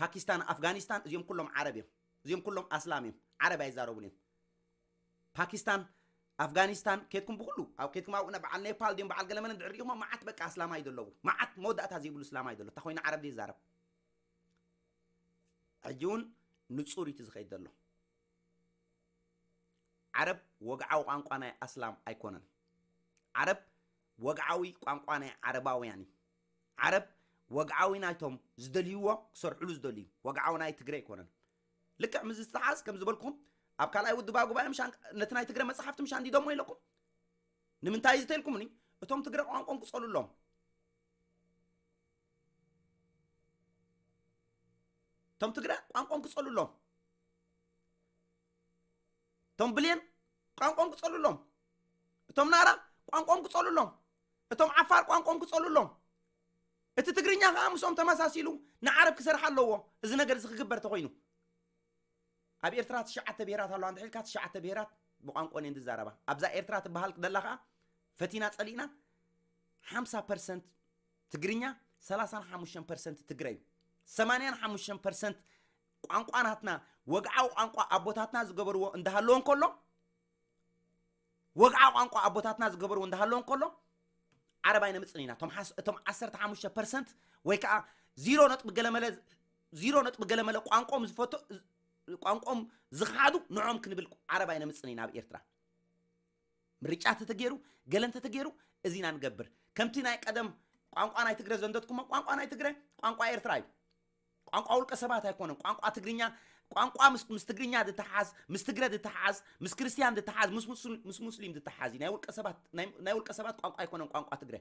Speaker 1: ፓኪስታን ኣፍጋኒስታን እዚኦም ኩሎም ዓረብ እዮም እዚኦም ኩሎም ኣስላም እዮም ዓረብ ኣይዛረቡን እዮም ፓኪስታን ኣፍጋኒስታን ኬትኩም ብኩሉ ኣብ ኬትኩም ኣብኡ በዓል ኔፓል ድዮም በዓል ገለመን ድሕር ሪኡማ መዓት በቂ ኣስላማ እዩ ዘለዉ መዓት መወዳእታ ዘይብሉ እስላማ እዩ ዘሎ እታ ኮይኑ ዓረብ ዘይዛረብ ሕጂ እውን ንፁር እዩ ዝኸይድ ዘሎ ዓረብ ወግዓዊ ቋንቋ ናይ ኣስላም ኣይኮነን ዓረብ ወግዓዊ ቋንቋ ናይ ዓረባውያን እዩ ዓረብ ወግዓዊ ናይቶም ዝደልይዎ ክሰርሕሉ ዝደልዩ ወግዓዊ ናይ ትግረ ኣይኮነን ልክዕ ምዝ ዝተሓዝ ከም ዝበልኩም أب كلا يود دبا قبائل مشان نتناي تقرأ مسحة حفت مشان دي دم ويلكم نمن تايز تلكمني بتوم تقرأ عن قنق صل الله توم تقرأ عن قنق صل الله توم بلين عن قنق صل الله بتوم نارا عن قنق صل الله بتوم عفار عن قنق صل الله እቲ ትግርኛ ከዓ ምስኦም ተመሳሲሉ ንዓረብ ክሰርሓ ኣለዎ እዚ ነገር እዚ ክግበር ተኮይኑ ኣብ ኤርትራ ትሽዓተ ብሄራት ኣለዋ እንድሕር ኢልካ ትሽዓተ ብሄራት ብቋንቋ ነን ትዛረባ ኣብዛ ኤርትራ ትበሃል ዘላ ከዓ ፈቲና ፀሊእና 50 ፐርሰንት ትግርኛ 35 ፐርሰንት ትግራይ እዩ 85 ፐርሰንት ቋንቋናትና ወግዓዊ ቋንቋ ኣቦታትና ዝገበርዎ እንዳሃለዎ ንከሎ ወግዓዊ ቋንቋ ኣቦታትና ዝገበርዎ እንዳሃለዎ ንከሎ ዓረባይ ነምፅን ኢና እቶም 15 ፐርሰንት ወይ ከዓ ዚሮ ነጥቢ ገለመለ ዚሮ ነጥቢ ገለመለ ቋንቋም ዝፈቶ ቋንቋም ዝኻዱ ንዖም ክንብል ዓረብ ኣይነምፅን ናብ ኤርትራ ምርጫ ተተገይሩ ገለን ተተገይሩ እዚና ንገብር ከምቲ ናይ ቀደም ቋንቋ ናይ ትግረ ዘንደትኩሞ ቋንቋ ናይ ትግረ ቋንቋ ኤርትራ እዩ ቋንቋ ውልቀ ሰባት ኣይኮነን ቋንቋ ትግርኛ ቋንቋ ምስ ትግርኛ ዝተሓዝ ምስ ትግረ ዝተሓዝ ምስ ክርስትያን ዝተሓዝ ምስ ሙስሊም ዝተሓዝ እዩ ናይ ውልቀ ሰባት ቋንቋ ኣይኮነን ቋንቋ ትግረ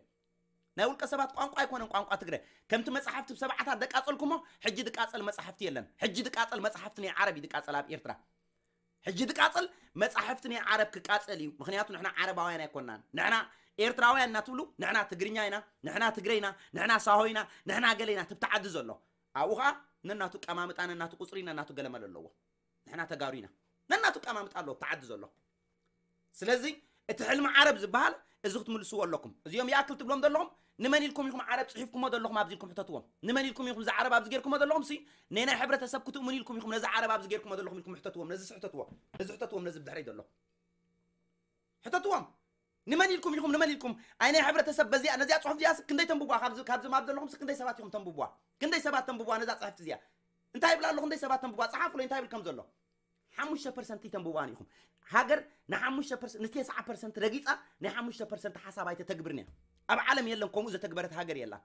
Speaker 1: ناي ولك سبات قانقو أيكون قانقو تقرأ كم تمسحفت بسبعة دك أصل كم حجي دك أصل مسحفت يلن حجي دك أصل مسحفتني عربي دك أصل أب إرترا حجي دك أصل مسحفتني عرب كأصل يو مخنياتو نحن عرب وين أيكوننا نحنا إرترا وين نتولو نحنا تقرينا هنا نحنا تقرينا نحنا صاهينا نحنا قلينا تبتعد زلو أوها ننناتو كمامة أنا ننناتو قصرينا ننناتو قلما للو نحنا تقارينا ننناتو كمامة الله تعد زلو سلزي اتحلم عرب زبال ازغت مل سوال لكم ازيوم ياكل تبلون دلهم نماني لكم يكم عرب صحيفكم ما دلهم ابزيركم حتى توم نماني لكم يكم زعرب عرب غيركم ما دلهم سي نينا حبره تسبكم تؤمني لكم يكم نزع عرب غيركم ما دلهم لكم حتى توم نزع حتى توم نزع حتى توم نزع بدحري دلهم حتى توم نماني لكم يكم نماني لكم انا حبره تسب بزي انا زي صحف زي كندي تنبوا خابز كابز ما دلهم كندي سبات يوم تنبوا كندي سبات تنبوا انا زي صحف زي انت هاي بلا لهم دي سبات تنبوا صحف ولا انت هاي بالكم زلهم 5% ተንብዋን ኢኹም ሃገር ን5 ነቲ 9 ረጊፃ ናይ 5 ሓሳብ ኣይተተግብርን تكبرني ኣብ ዓለም የለን ከምኡ ዘተግበረት ሃገር የላን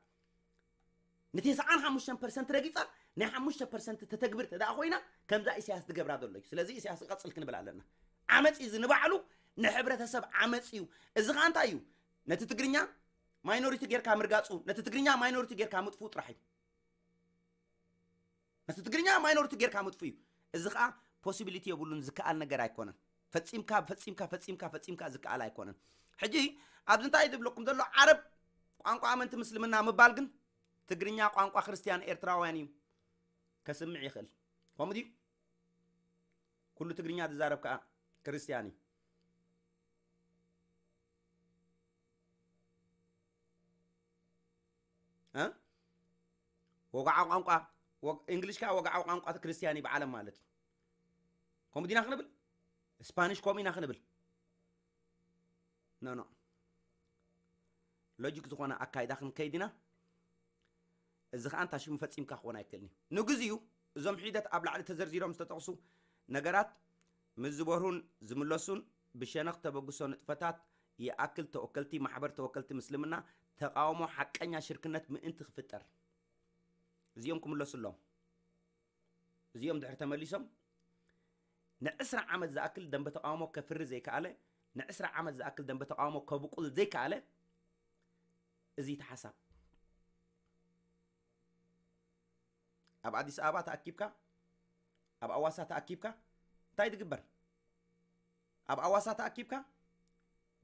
Speaker 1: ንቴስዓን ሓሙሽተን ፐርሰንት ረጊፃ ናይ ሓሙሽተ ፐርሰንት ተተግብር ተዳ ኮይና ከምዛ እስያስ ትገብራ ዘሎ እዩ ስለዚ እስያስ ይቐፅል ክንብል ኣለና ዓመፅ ዝንባዕሉ ንሕብረተሰብ ዓመፅ እዩ እዚ ከዓ እንታይ እዩ ነቲ ትግርኛ ማይኖሪቲ ጌርካ ምርጋፁ ነቲ ትግርኛ ማይኖሪቲ ጌርካ ምጥፉ ጥራሕ እዩ ነቲ ትግርኛ ማይኖሪቲ ጌርካ ምጥፉ እዩ እዚ ከዓ ፖሲቢሊቲ የብሉን ዝከኣል ነገር ኣይኮነን ፈፂምካ ፈፂምካ ፈፂምካ ፈፂምካ ዝከኣል ኣይኮነን ሕጂ ኣብዚ እንታይ እዩ ዝብለኩም ዘሎ ዓረብ ቋንቋ ኣመንቲ ምስልምና ምባል ግን ትግርኛ ቋንቋ ክርስትያን ኤርትራውያን እዩ ከስምዕ ይኽእል ከምኡ ድዩ ኩሉ ትግርኛ ዝዛረብ ከዓ ክርስትያን እዩ ወጋዓዊ ቋንቋ እንግሊሽ ከዓ ወጋዓዊ ቋንቋ ክርስትያን እዩ ብዓለም ማለት እዩ ከምኡ ድና ክንብል ስፓኒሽ ከምኡ ኢና ክንብል ኖኖ ሎጂክ ዝኾነ ኣካይዳ ክንከይድ ኢና እዚ ከዓ እንታሽ ፈፂምካ ክኾን ኣይክእልኒ ንግዚኡ እዞም ሒደት ኣብ ላዕሊ ተዘርዚሮም ዝተጠቕሱ ነገራት ምስ ዝበርሁን ዝምለሱን ብሸነኽ ተበግሶ ንጥፈታት የኣክል ተወከልቲ ማሕበር ተወከልቲ ምስልምና ተቃውሞ ሓቀኛ ሽርክነት ምእንቲ ክፍጠር እዚኦም ክምለሱ ኣሎም እዚኦም ድሕሪ ተመሊሶም ንዕስራ ዓመት ዝኣክል ደንበ ተቃውሞ ከፍሪ ዘይከኣለ ንዕስራ ዓመት ዝኣክል ደንበ ተቃውሞ ከብቁል ዘይከኣለ እዚ ተሓሳብ ኣብ ኣዲስ ኣበባ ተኣኪብካ ኣብ ኣዋሳ ተኣኪብካ እንታይ ትግበር ኣብ ኣዋሳ ተኣኪብካ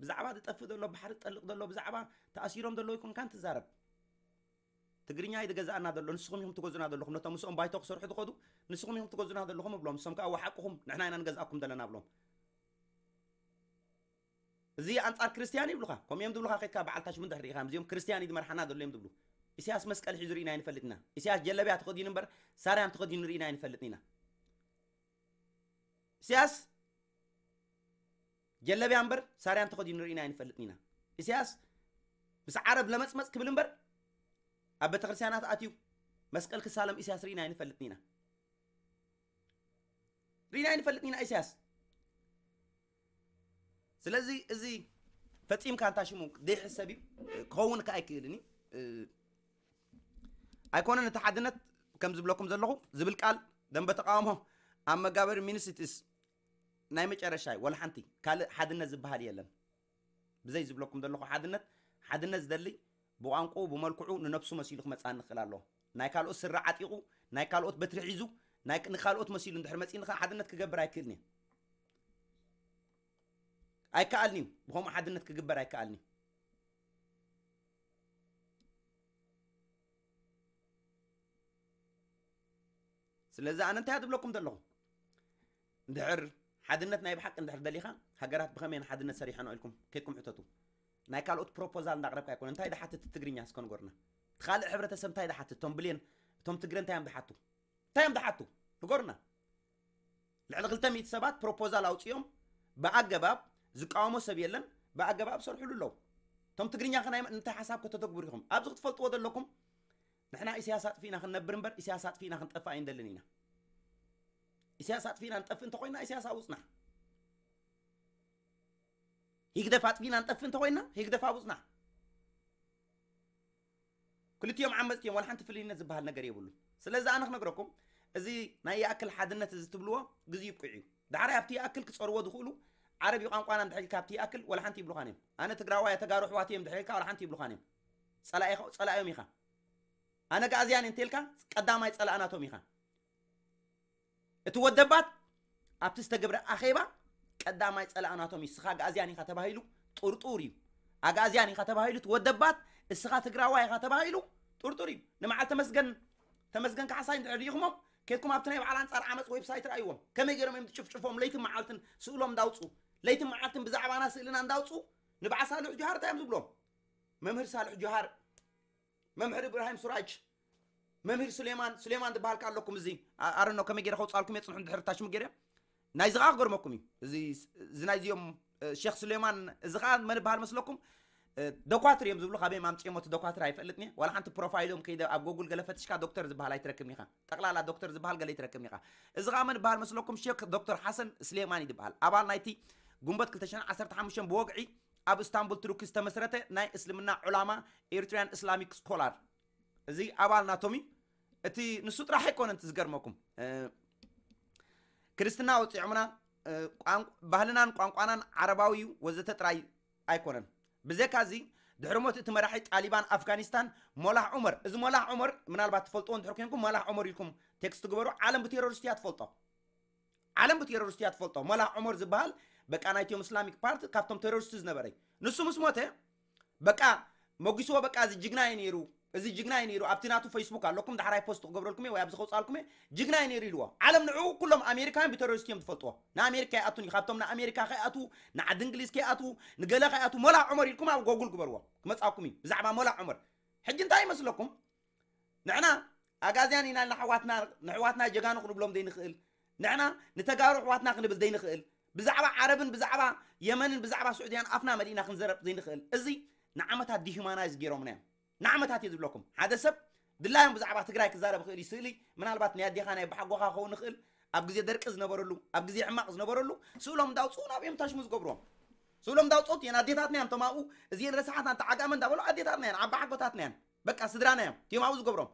Speaker 1: ብዛዕባ ዝጠፍእ ዘሎ ባሕሪ ዝጠልቕ ዘሎ ብዛዕባ ተኣሲሮም ዘሎ ይኮንካ ትዛረብ ትግርኛ ይትገዛእና ዘሎ ንስኹም ኢኹም ትገዙና ዘለኹም ነቶም ምስኦም ባይቶ ክሰርሑ ትኸዱ ንስኹም ኢኹም ትገዙና ዘለኹም እብሎም ንሶም ከዓ ወሓቅኹም ንሕና ኢና ንገዛእኩም ዘለና እብሎም እዚ ኣንፃር ክርስትያን ይብሉካ ከምኡ እዮም ዝብሉካ ከድካ በዓልታ ሽሙን ድሕሪ ኢኻ እዚኦም ክርስትያን እዩ ዝመርሓና ዘሎ እዮም ዝብሉ እስያስ መስቀል ሒዙ ርኢና ይንፈልጥና እስያስ ጀለብያ ተኸዲኑ እምበር ሳርያም ተኸዲኑ ርኢና ይንፈልጥን ኢና እስያስ ጀለብያ እምበር ሳርያም ተኸዲኑ ርኢና ይንፈልጥን ኢና እስያስ ምስ ዓረብ ለመፅመፅ ክብል እምበር ኣብ ቤተ ክርስትያናት ኣትዩ መስቀል ክሳለም እስያስ ርኢና ይንፈልጥን ኢና ርኢና ይንፈልጥን ኢና እስያስ سلازي ازي فتيم كانتا شمو دي حسابي كون كايكيلني اي كون انا تحدنت كم زبلكم زلغو زبل قال دم بتقامه اما غابر مينيسيتس نايم قرشاي ولا حنتي قال حدنا زبحال يلم بزي زبلكم زلغو حدنت حدنا زدلي بوانقو بملكعو ننفسو مسيلخ مصان خلالو ناي قال اسر عتيقو ناي قال اوت ناي نخال اوت مسيل ندحر حدنت كغبر ايكيلني ايكالني بهم احد انك كجبر ايكالني سلاذا انا تهاد بلوكم دلو دعر حدنت نايب حق اندحر دليخا هاجرات بخمين حدنت سريحا نقولكم كيكم حتتو نايكال اوت بروبوزال نقرب كايكون انتايدا حتى تتجرين ياسكون غورنا تخال حبره تسم تايدا حتى توم بلين توم تجرين تايم بحتو تايم بحتو غورنا لعلى غلتا 100 سبات بروبوزال اوت يوم باقباب ዝቃወሞ ሰብ የለን ብኣገባብ ሰርሑሉ ኣለዉ እቶም ትግርኛ ኸ እንታይ ሓሳብ ከተተግብሩ ኢኹም ኣብዚ ክትፈልጥዎ ዘለኩም ንሕና እስያስ ኣጥፊኢና ክንነብር እምበር እስያስ ኣጥፊኢና ክንጠፋ ኣይንደልን ኢና እስያስ ኣጥፊኢና ንጠፍእ እንተኮይንና እስያስ ኣውፅና ሂግደፍ ኣጥፊኢና ንጠፍእ እንተኮይንና ሂግደፍ ኣውፅና ክልቲኦም ዓመፅቲ እዮም ዋላ ሓንቲ ፍልይነት ዝበሃል ነገር የብሉን ስለዚ ኣነ ክነግረኩም እዚ ናይ የኣክል ሓድነት እዚ ትብልዎ ግዜ ይብቅዕ እዩ ዳዕራይ ኣብቲ የኣክል ክፀርዎ ዝኽእሉ ዓረቢ ቋንቋና እንድሕሪልካ ኣብቲ ይኣክል ወላ ሓንቲ ይብሉኻን እዮም ኣነ ትግራዋይ ተጋሩ ኣሕዋት እዮም ድሕሪልካ ወላ ሓንቲ ይብሉኻን እዮም ፀላእዮም ኢኻ ኣነ ጋእዝያን እንተልካ ቀዳማይ ፀላእናቶም ኢኻ እቲ ወደባት ኣብቲ ዝተገብረ ኣኼባ ቀዳማይ ፀላእናቶም እዩ ስኻ ጋእዝያን ኢኻ ተባሂሉ ጥርጡር እዩ ኣጋእዝያን ኢኻ ተባሂሉ እቲ ወደባት እስኻ ትግራዋይ ኢኻ ተባሂሉ ጥርጡር እዩ ንመዓል ተመስገን ተመስገን ካሓሳይ እንድሕር ርኢኹሞም ኬትኩም ኣብቲ ናይ በዓል ኣንፃር ዓመፅ ዌብሳይት ረኣይዎም ከመይ ገይሮም እዮም ትጭፍጭፎም ለይትን መዓልትን ስእሎም እዳውፁ ለይትን መዓልትን ብዛዕባ ና ስእልና እንዳውፁ ንበዓ ሳልሕ ጆሃር እንታይ እዮም ዝብሎም መምህር ሳልሕ ጆሃር መምህር እብራሂም ሱራጅ መምህር ሱሌማን ሱሌማን ዝበሃል ካ ኣለኩም እዚ ኣረኖ ከመይ ገይረ ከውፃልኩም እየ ፅንሑ ድሕርታ ሽሙ ገይረ ናይዚ ከዓ ክገርመኩም እዩ እዚ ናይዚኦም ሼክ ሱሌማን እዚ ከዓ መን ይበሃል መስለኩም ዶኳትር እዮም ዝብሉ ካበይ ማምፅሞቲ ዶኳትር ኣይፈልጥኒ ዋላ ሓንቲ ፕሮፋይሎም ከይደ ኣብ ጎጉል ገለ ፈትሽካ ዶክተር ዝበሃል ኣይትረክብኒ ኢኻ ጠቕላላ ዶክተር ዝበሃል ገለ ይትረክብኒ ኢኻ እዚ ከዓ መን ይበሃል መስለኩም ሼክ ዶክተር ሓሰን ስሌማን እዩ ዝበሃል ኣባል ናይቲ ጉንበት 215 ብወግዒ ኣብ እስታንቡል ትርኪ ዝተመስረተ ናይ እስልምና ዑላማ ኤርትራያን እስላሚክ ስኮላር እዚ ኣባል ናቶም እቲ ንሱ ጥራሕ ኣይኮነን ዝገርመኩም ክርስትና ወፂዖምና ባህልናን ቋንቋናን ዓረባዊ እዩ ወዘተ ጥራይ ኣይኮነን ብዘካ እዚ ድሕሪ ሞት እቲ መራሒ ጣሊባን ኣፍጋኒስታን ሞላሕ ዑመር እዚ ሞላሕ ዑመር ምናልባት ትፈልጥዎ እንድሕር ኮንኩም ሞላሕ ዑመር ኢልኩም ቴክስት ትግበሩ ዓለም ብቴሮሪስት እያ ትፈልጦ ዓለም ብቴሮሪስት እያ ትፈልጦ ሞላሕ ዑመር ዝበሃል بقى أنا يوم إسلامي بارت كابتن تيرورستز نبري نص مسموته بقى موجسوا بقى زي جنا ينيرو زي جنا ينيرو أبتناتو فيسبوك علىكم ده حراي بوست قبل لكم ويا بزخوص علىكم جنا ينيرو لوا عالم نعو كلهم أمريكان بتيرورست يوم تفلتوا نا أمريكا أتو نا أمريكا خياتو نا عد إنجليز كياتو نقلا خياتو ملا عمر لكم على جوجل قبروا كمس أقومي زعما ملا عمر حجن تاي مسلكم نعنا أجازيان إنا نحواتنا نحواتنا جانو قبلهم دين خيل نعنا نتجارو حواتنا قبل دين خيل ብዛዕባ ዓረብን ብዛዕባ የመንን ብዛዕባ ስዑድያን ኣፍና መዲእና ክንዘረብ ዘይንኽእል እዚ ንዓመታት ዲሁማናይዝ ገይሮምና እዮም ንዓመታት እዩ ዝብለኩም ሓደ ሰብ ድላዮም ብዛዕባ ትግራይ ክዛረብ ክእል እዩ ስእሊ ምናልባት ናይ ኣዴኻ ናይ ብሓጎኻ ክኸውን ንኽእል ኣብ ግዜ ደርቂ ዝነበረሉ ኣብ ግዜ ሕማቕ ዝነበረሉ ስእሎም እንዳውፅኡ ናብኦም ታሽሙ ዝገብርዎም ስብሎም እንዳውፆት እየን ኣዴታትና እዮም ተማኡ እዚአን ረስሓት ኣተዓጋመ እንዳበሎ ኣዴታትና እየን ዓባ ሓጎታትና እየን በቃ ስድራና እዮም ትዮም ኣብኡ ዝገብሮም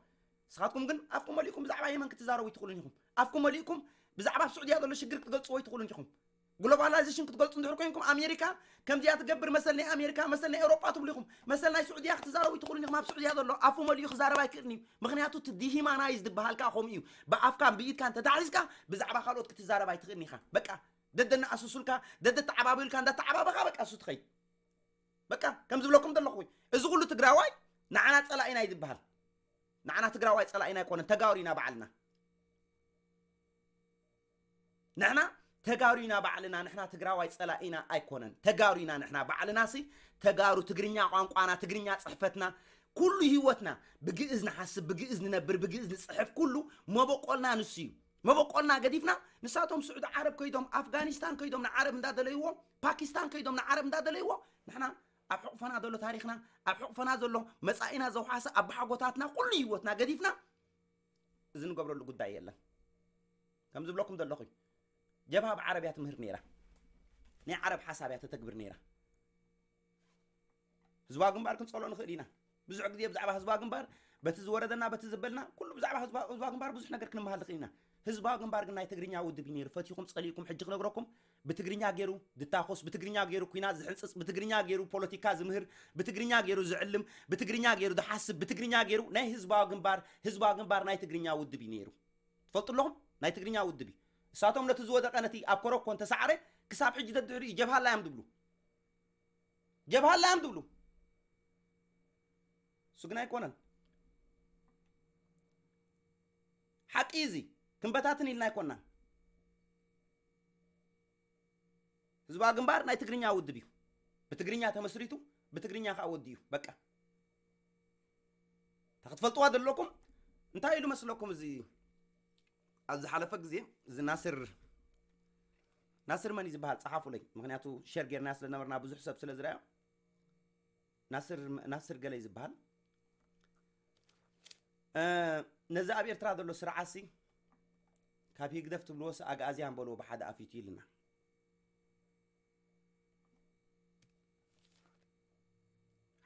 Speaker 1: ንስኻትኩም ግን ኣፍኩም መሊእኩም ብዛዕባ የመን ክትዛረቡ ይትኽእሉን ኢኹም ኣፍኩም መሊእኩም ብዛዕባ ስዑድያ ዘሎ ሽግር ክትገልፅዎ ይትኽእሉን ኢኹም globalization كتقولوا تندحروا كونكم امريكا كم ديات تقبر مثلا امريكا مثلا اوروبا تبليكم مثلا السعوديه اختزاروا ويتقولوا لي ما بسعوديه هذا عفوا مليو خزاره بايكرني مغنياتو تدي هيمانايز دبهالكا كا خوم يو بافكا بيت كان كا بزعبا خالوت كتزاره بايتخني خا بكا ددنا اسسلكا دد كان دد خا بكا اسو تخي بكا كم زبلكم قلوا تجراوي نعنا تسأل ንዓና ፀላኢና እዩ نعنا تجراوي تسأل ፀላኢና ይኮነን تجاورينا بعلنا نعنا ተጋሩና ባዕልና ንሕና ትግራዋይ ፀላኢና ኣይኮነን ተጋሩና ንሕና ባዕልና ሲ ተጋሩ ትግርኛ ቋንቋና ትግርኛ ፅሕፈትና ኩሉ ሂወትና ብግእዝ ንሓስብ ብግእዝ ንነብር ብግእዝ ንፅሕፍ ኩሉ መበቆልና ንሱ እዩ መበቆልና ገዲፍና ንሳቶም ስዑድ ዓረብ ከይዶም ኣፍጋኒስታን ከይዶም ንዓረብ እንዳደለይዎ ፓኪስታን ከይዶም ንዓረብ እንዳደለይዎ ንሕና ኣብ ሕቑፈና ዘሎ ታሪክና ኣብ ሕቑፈና ዘሎ መፃኢና ዘውሓሰ ኣብ ባሓጎታትና ኩሉ ሂወትና ገዲፍና እዚ ንገብረሉ ጉዳይ የለን ከም ዝብለኩም ዘለኹ እዩ ጀብሃ ብዓረብያ ትምህር ነይራ ናይ ዓረብ ሓሳብ እያ ተተግብር ነይራ ህዝባ ግንባር ክንፀልኦ ንኽእል ኢና ብዙሕ ግዜ ብዛዕባ ህዝባ ግንባር በቲ ዝወረደና በቲ ዝበልና ኩሉ ብዛዕባ ህዝባ ግንባር ብዙሕ ነገር ክንምሃል ንኽእል ኢና ህዝባዊ ግንባር ግን ናይ ትግርኛ ውድብ እዩ ነይሩ ፈትኹም ፀሊኢኩም ሕጂ ክነግረኩም ብትግርኛ ገይሩ ድታኮስ ብትግርኛ ገይሩ ኩናት ዝሕንፅፅ ብትግርኛ ገይሩ ፖለቲካ ዝምህር ብትግርኛ ገይሩ ዝዕልም ብትግርኛ ገይሩ ዝሓስብ ብትግርኛ ገይሩ ናይ ህዝባዊ ግንባር ህዝባዊ ግንባር ናይ ትግርኛ ውድብ እዩ ነይሩ ትፈልጡ ኣለኹም ናይ ትግርኛ ውድብ እዩ ንሳቶም ነቲ ዝወደቐ ነቲ ኣብ ኮረኮን ተሳዕረ ክሳብ ሕጂ ደድሕሪ ጀብሃላ እዮም ትብሉ ጀብሃላ እዮም ትብሉ እሱ ግን ኣይኮነን ሓቂ እዚ ክንበታትን ኢልና ኣይኮንናን ህዝባዊ ግንባር ናይ ትግርኛ ውድብ እዩ ብትግርኛ ተመስሪቱ ብትግርኛ ከዓ ወዲ እዩ በቃ እታ ክትፈልጥዋ ዘለኩም እንታይ ኢሉ መስለኩም እዚ ኣብ ዝሓለፈ ግዜ እዚ ናስር ናስር መን እዩ ዝበሃል ፀሓፉለይ ምክንያቱ ሸር ጌርና ስለነበርና ብዙሕ ሰብ ስለ ዝረአዮ ናስር ገለ እዩ ዝበሃል ነዚ ኣብ ኤርትራ ዘሎ ስርዓሲ ካብ ሂግደፍ ትብልዎ ኣግኣዝያን በልዎ ብሓደ ኣፊቱ ኢልና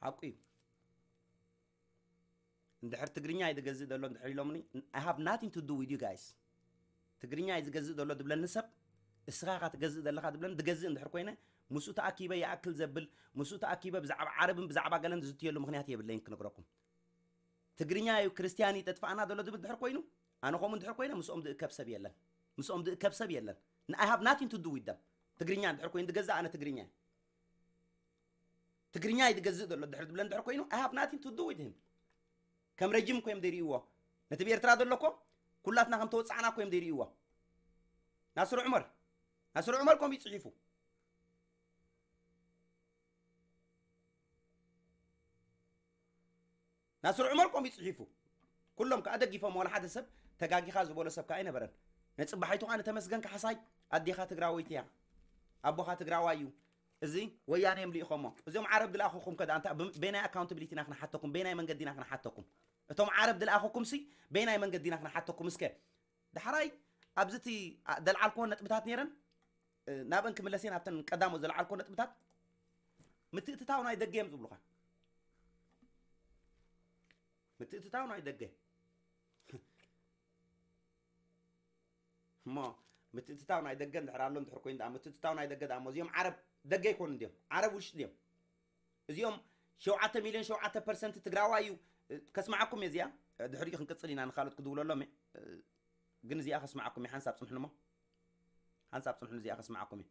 Speaker 1: ሓቂ እዩ እንድሕር ትግርኛ ይትገዝእ ዘሎ እንድሕር ኢሎምኒ ሃብ ናቲንግ ቱ ዱ ዊድ ዩ ጋይስ ትግርኛ እዩ ዝገዝእ ዘሎ ድብለኒ ሰብ እስኻ ካ ትገዝእ ዘለካ ድብለኒ ትገዝእ እንድሕር ኮይነ ምስኡ ተኣኪበ ይኣክል ዘብል ምስኡ ተኣኪበ ብዛዕባ ዓረብን ብዛዕባ ገለን ዝዝትየሉ ምክንያት የብለይን ክነግረኩም ትግርኛ እዩ ክርስትያን ይጠጥፋእና ዘሎ ድብል ድሕር ኮይኑ ኣነ ከምኡ እንድሕር ኮይነ ምስኦም ዝእከብ ሰብ የለን ምስኦም ዝእከብ ሰብ የለን ንኣይሃብ ናቲን ትዱ ይደም ትግርኛ እንድሕር ኮይኑ ትገዛእ ኣነ ትግርኛ ትግርኛ እዩ ትገዝእ ዘሎ ድሕር ድብለ እንድሕር ኮይኑ ኣይሃብ ናቲን ትዱ ይድህም ከም ረጅም ኮይም ድርእይዎ ነቲ ብኤርትራ ዘለኮ كلاتنا كم توصعنا كم ديريوا ناصر عمر ناصر عمر كم يتصحفوا ناصر عمر كم يتصحفوا كلهم كأدق يفهم ولا حد سب تجاجي خاز بولا سب كأين برا نتصب حيتو أنا تمسكن كحصاي أدي خات جراويتيا أبو خات جراويو زي وياني ملي خمّا زيهم عرب دل أخو خم كده أنت بينا أكاونت بليتي نحن حتكم بينا من قدي نحن حتكم እቶም ዓረብ ዝለኣኹ ኩምሲ በይናይ መንገዲ ኢና ክነሓተኩም እስከ ዳሕራይ ኣብዚ እቲ ዘለዓልክዎን ነጥብታት ነይረን ናብአን ክምለስ እየ ናብተን ቀዳሞ ዘለዓልኮ ነጥብታት ምትእትታው ናይ ደገ እዮም ዝብሉኻ ምትእትታው ናይ ደገ እሞ ምትእትታው ናይ ደገ እንድሕር ኣሎ እንድሕር ኮይኑ ኣ ምትእትታው ናይ ደገ ሞ እዚኦም ዓረብ ደገ ኣይኮኑ ድዮም ዓረብ ውሽጢ ድዮም እዚኦም ሸውዓተ ሚሊዮን ሸውዓተ ፐርሰንት ትግራዋ እዩ كسمعكم يا زيا دحري خنقتل هنا خالد كدول لهم جنزي أخس خسمعكم يا حنساب صنحنا ما حنساب صنحنا زيا خسمعكم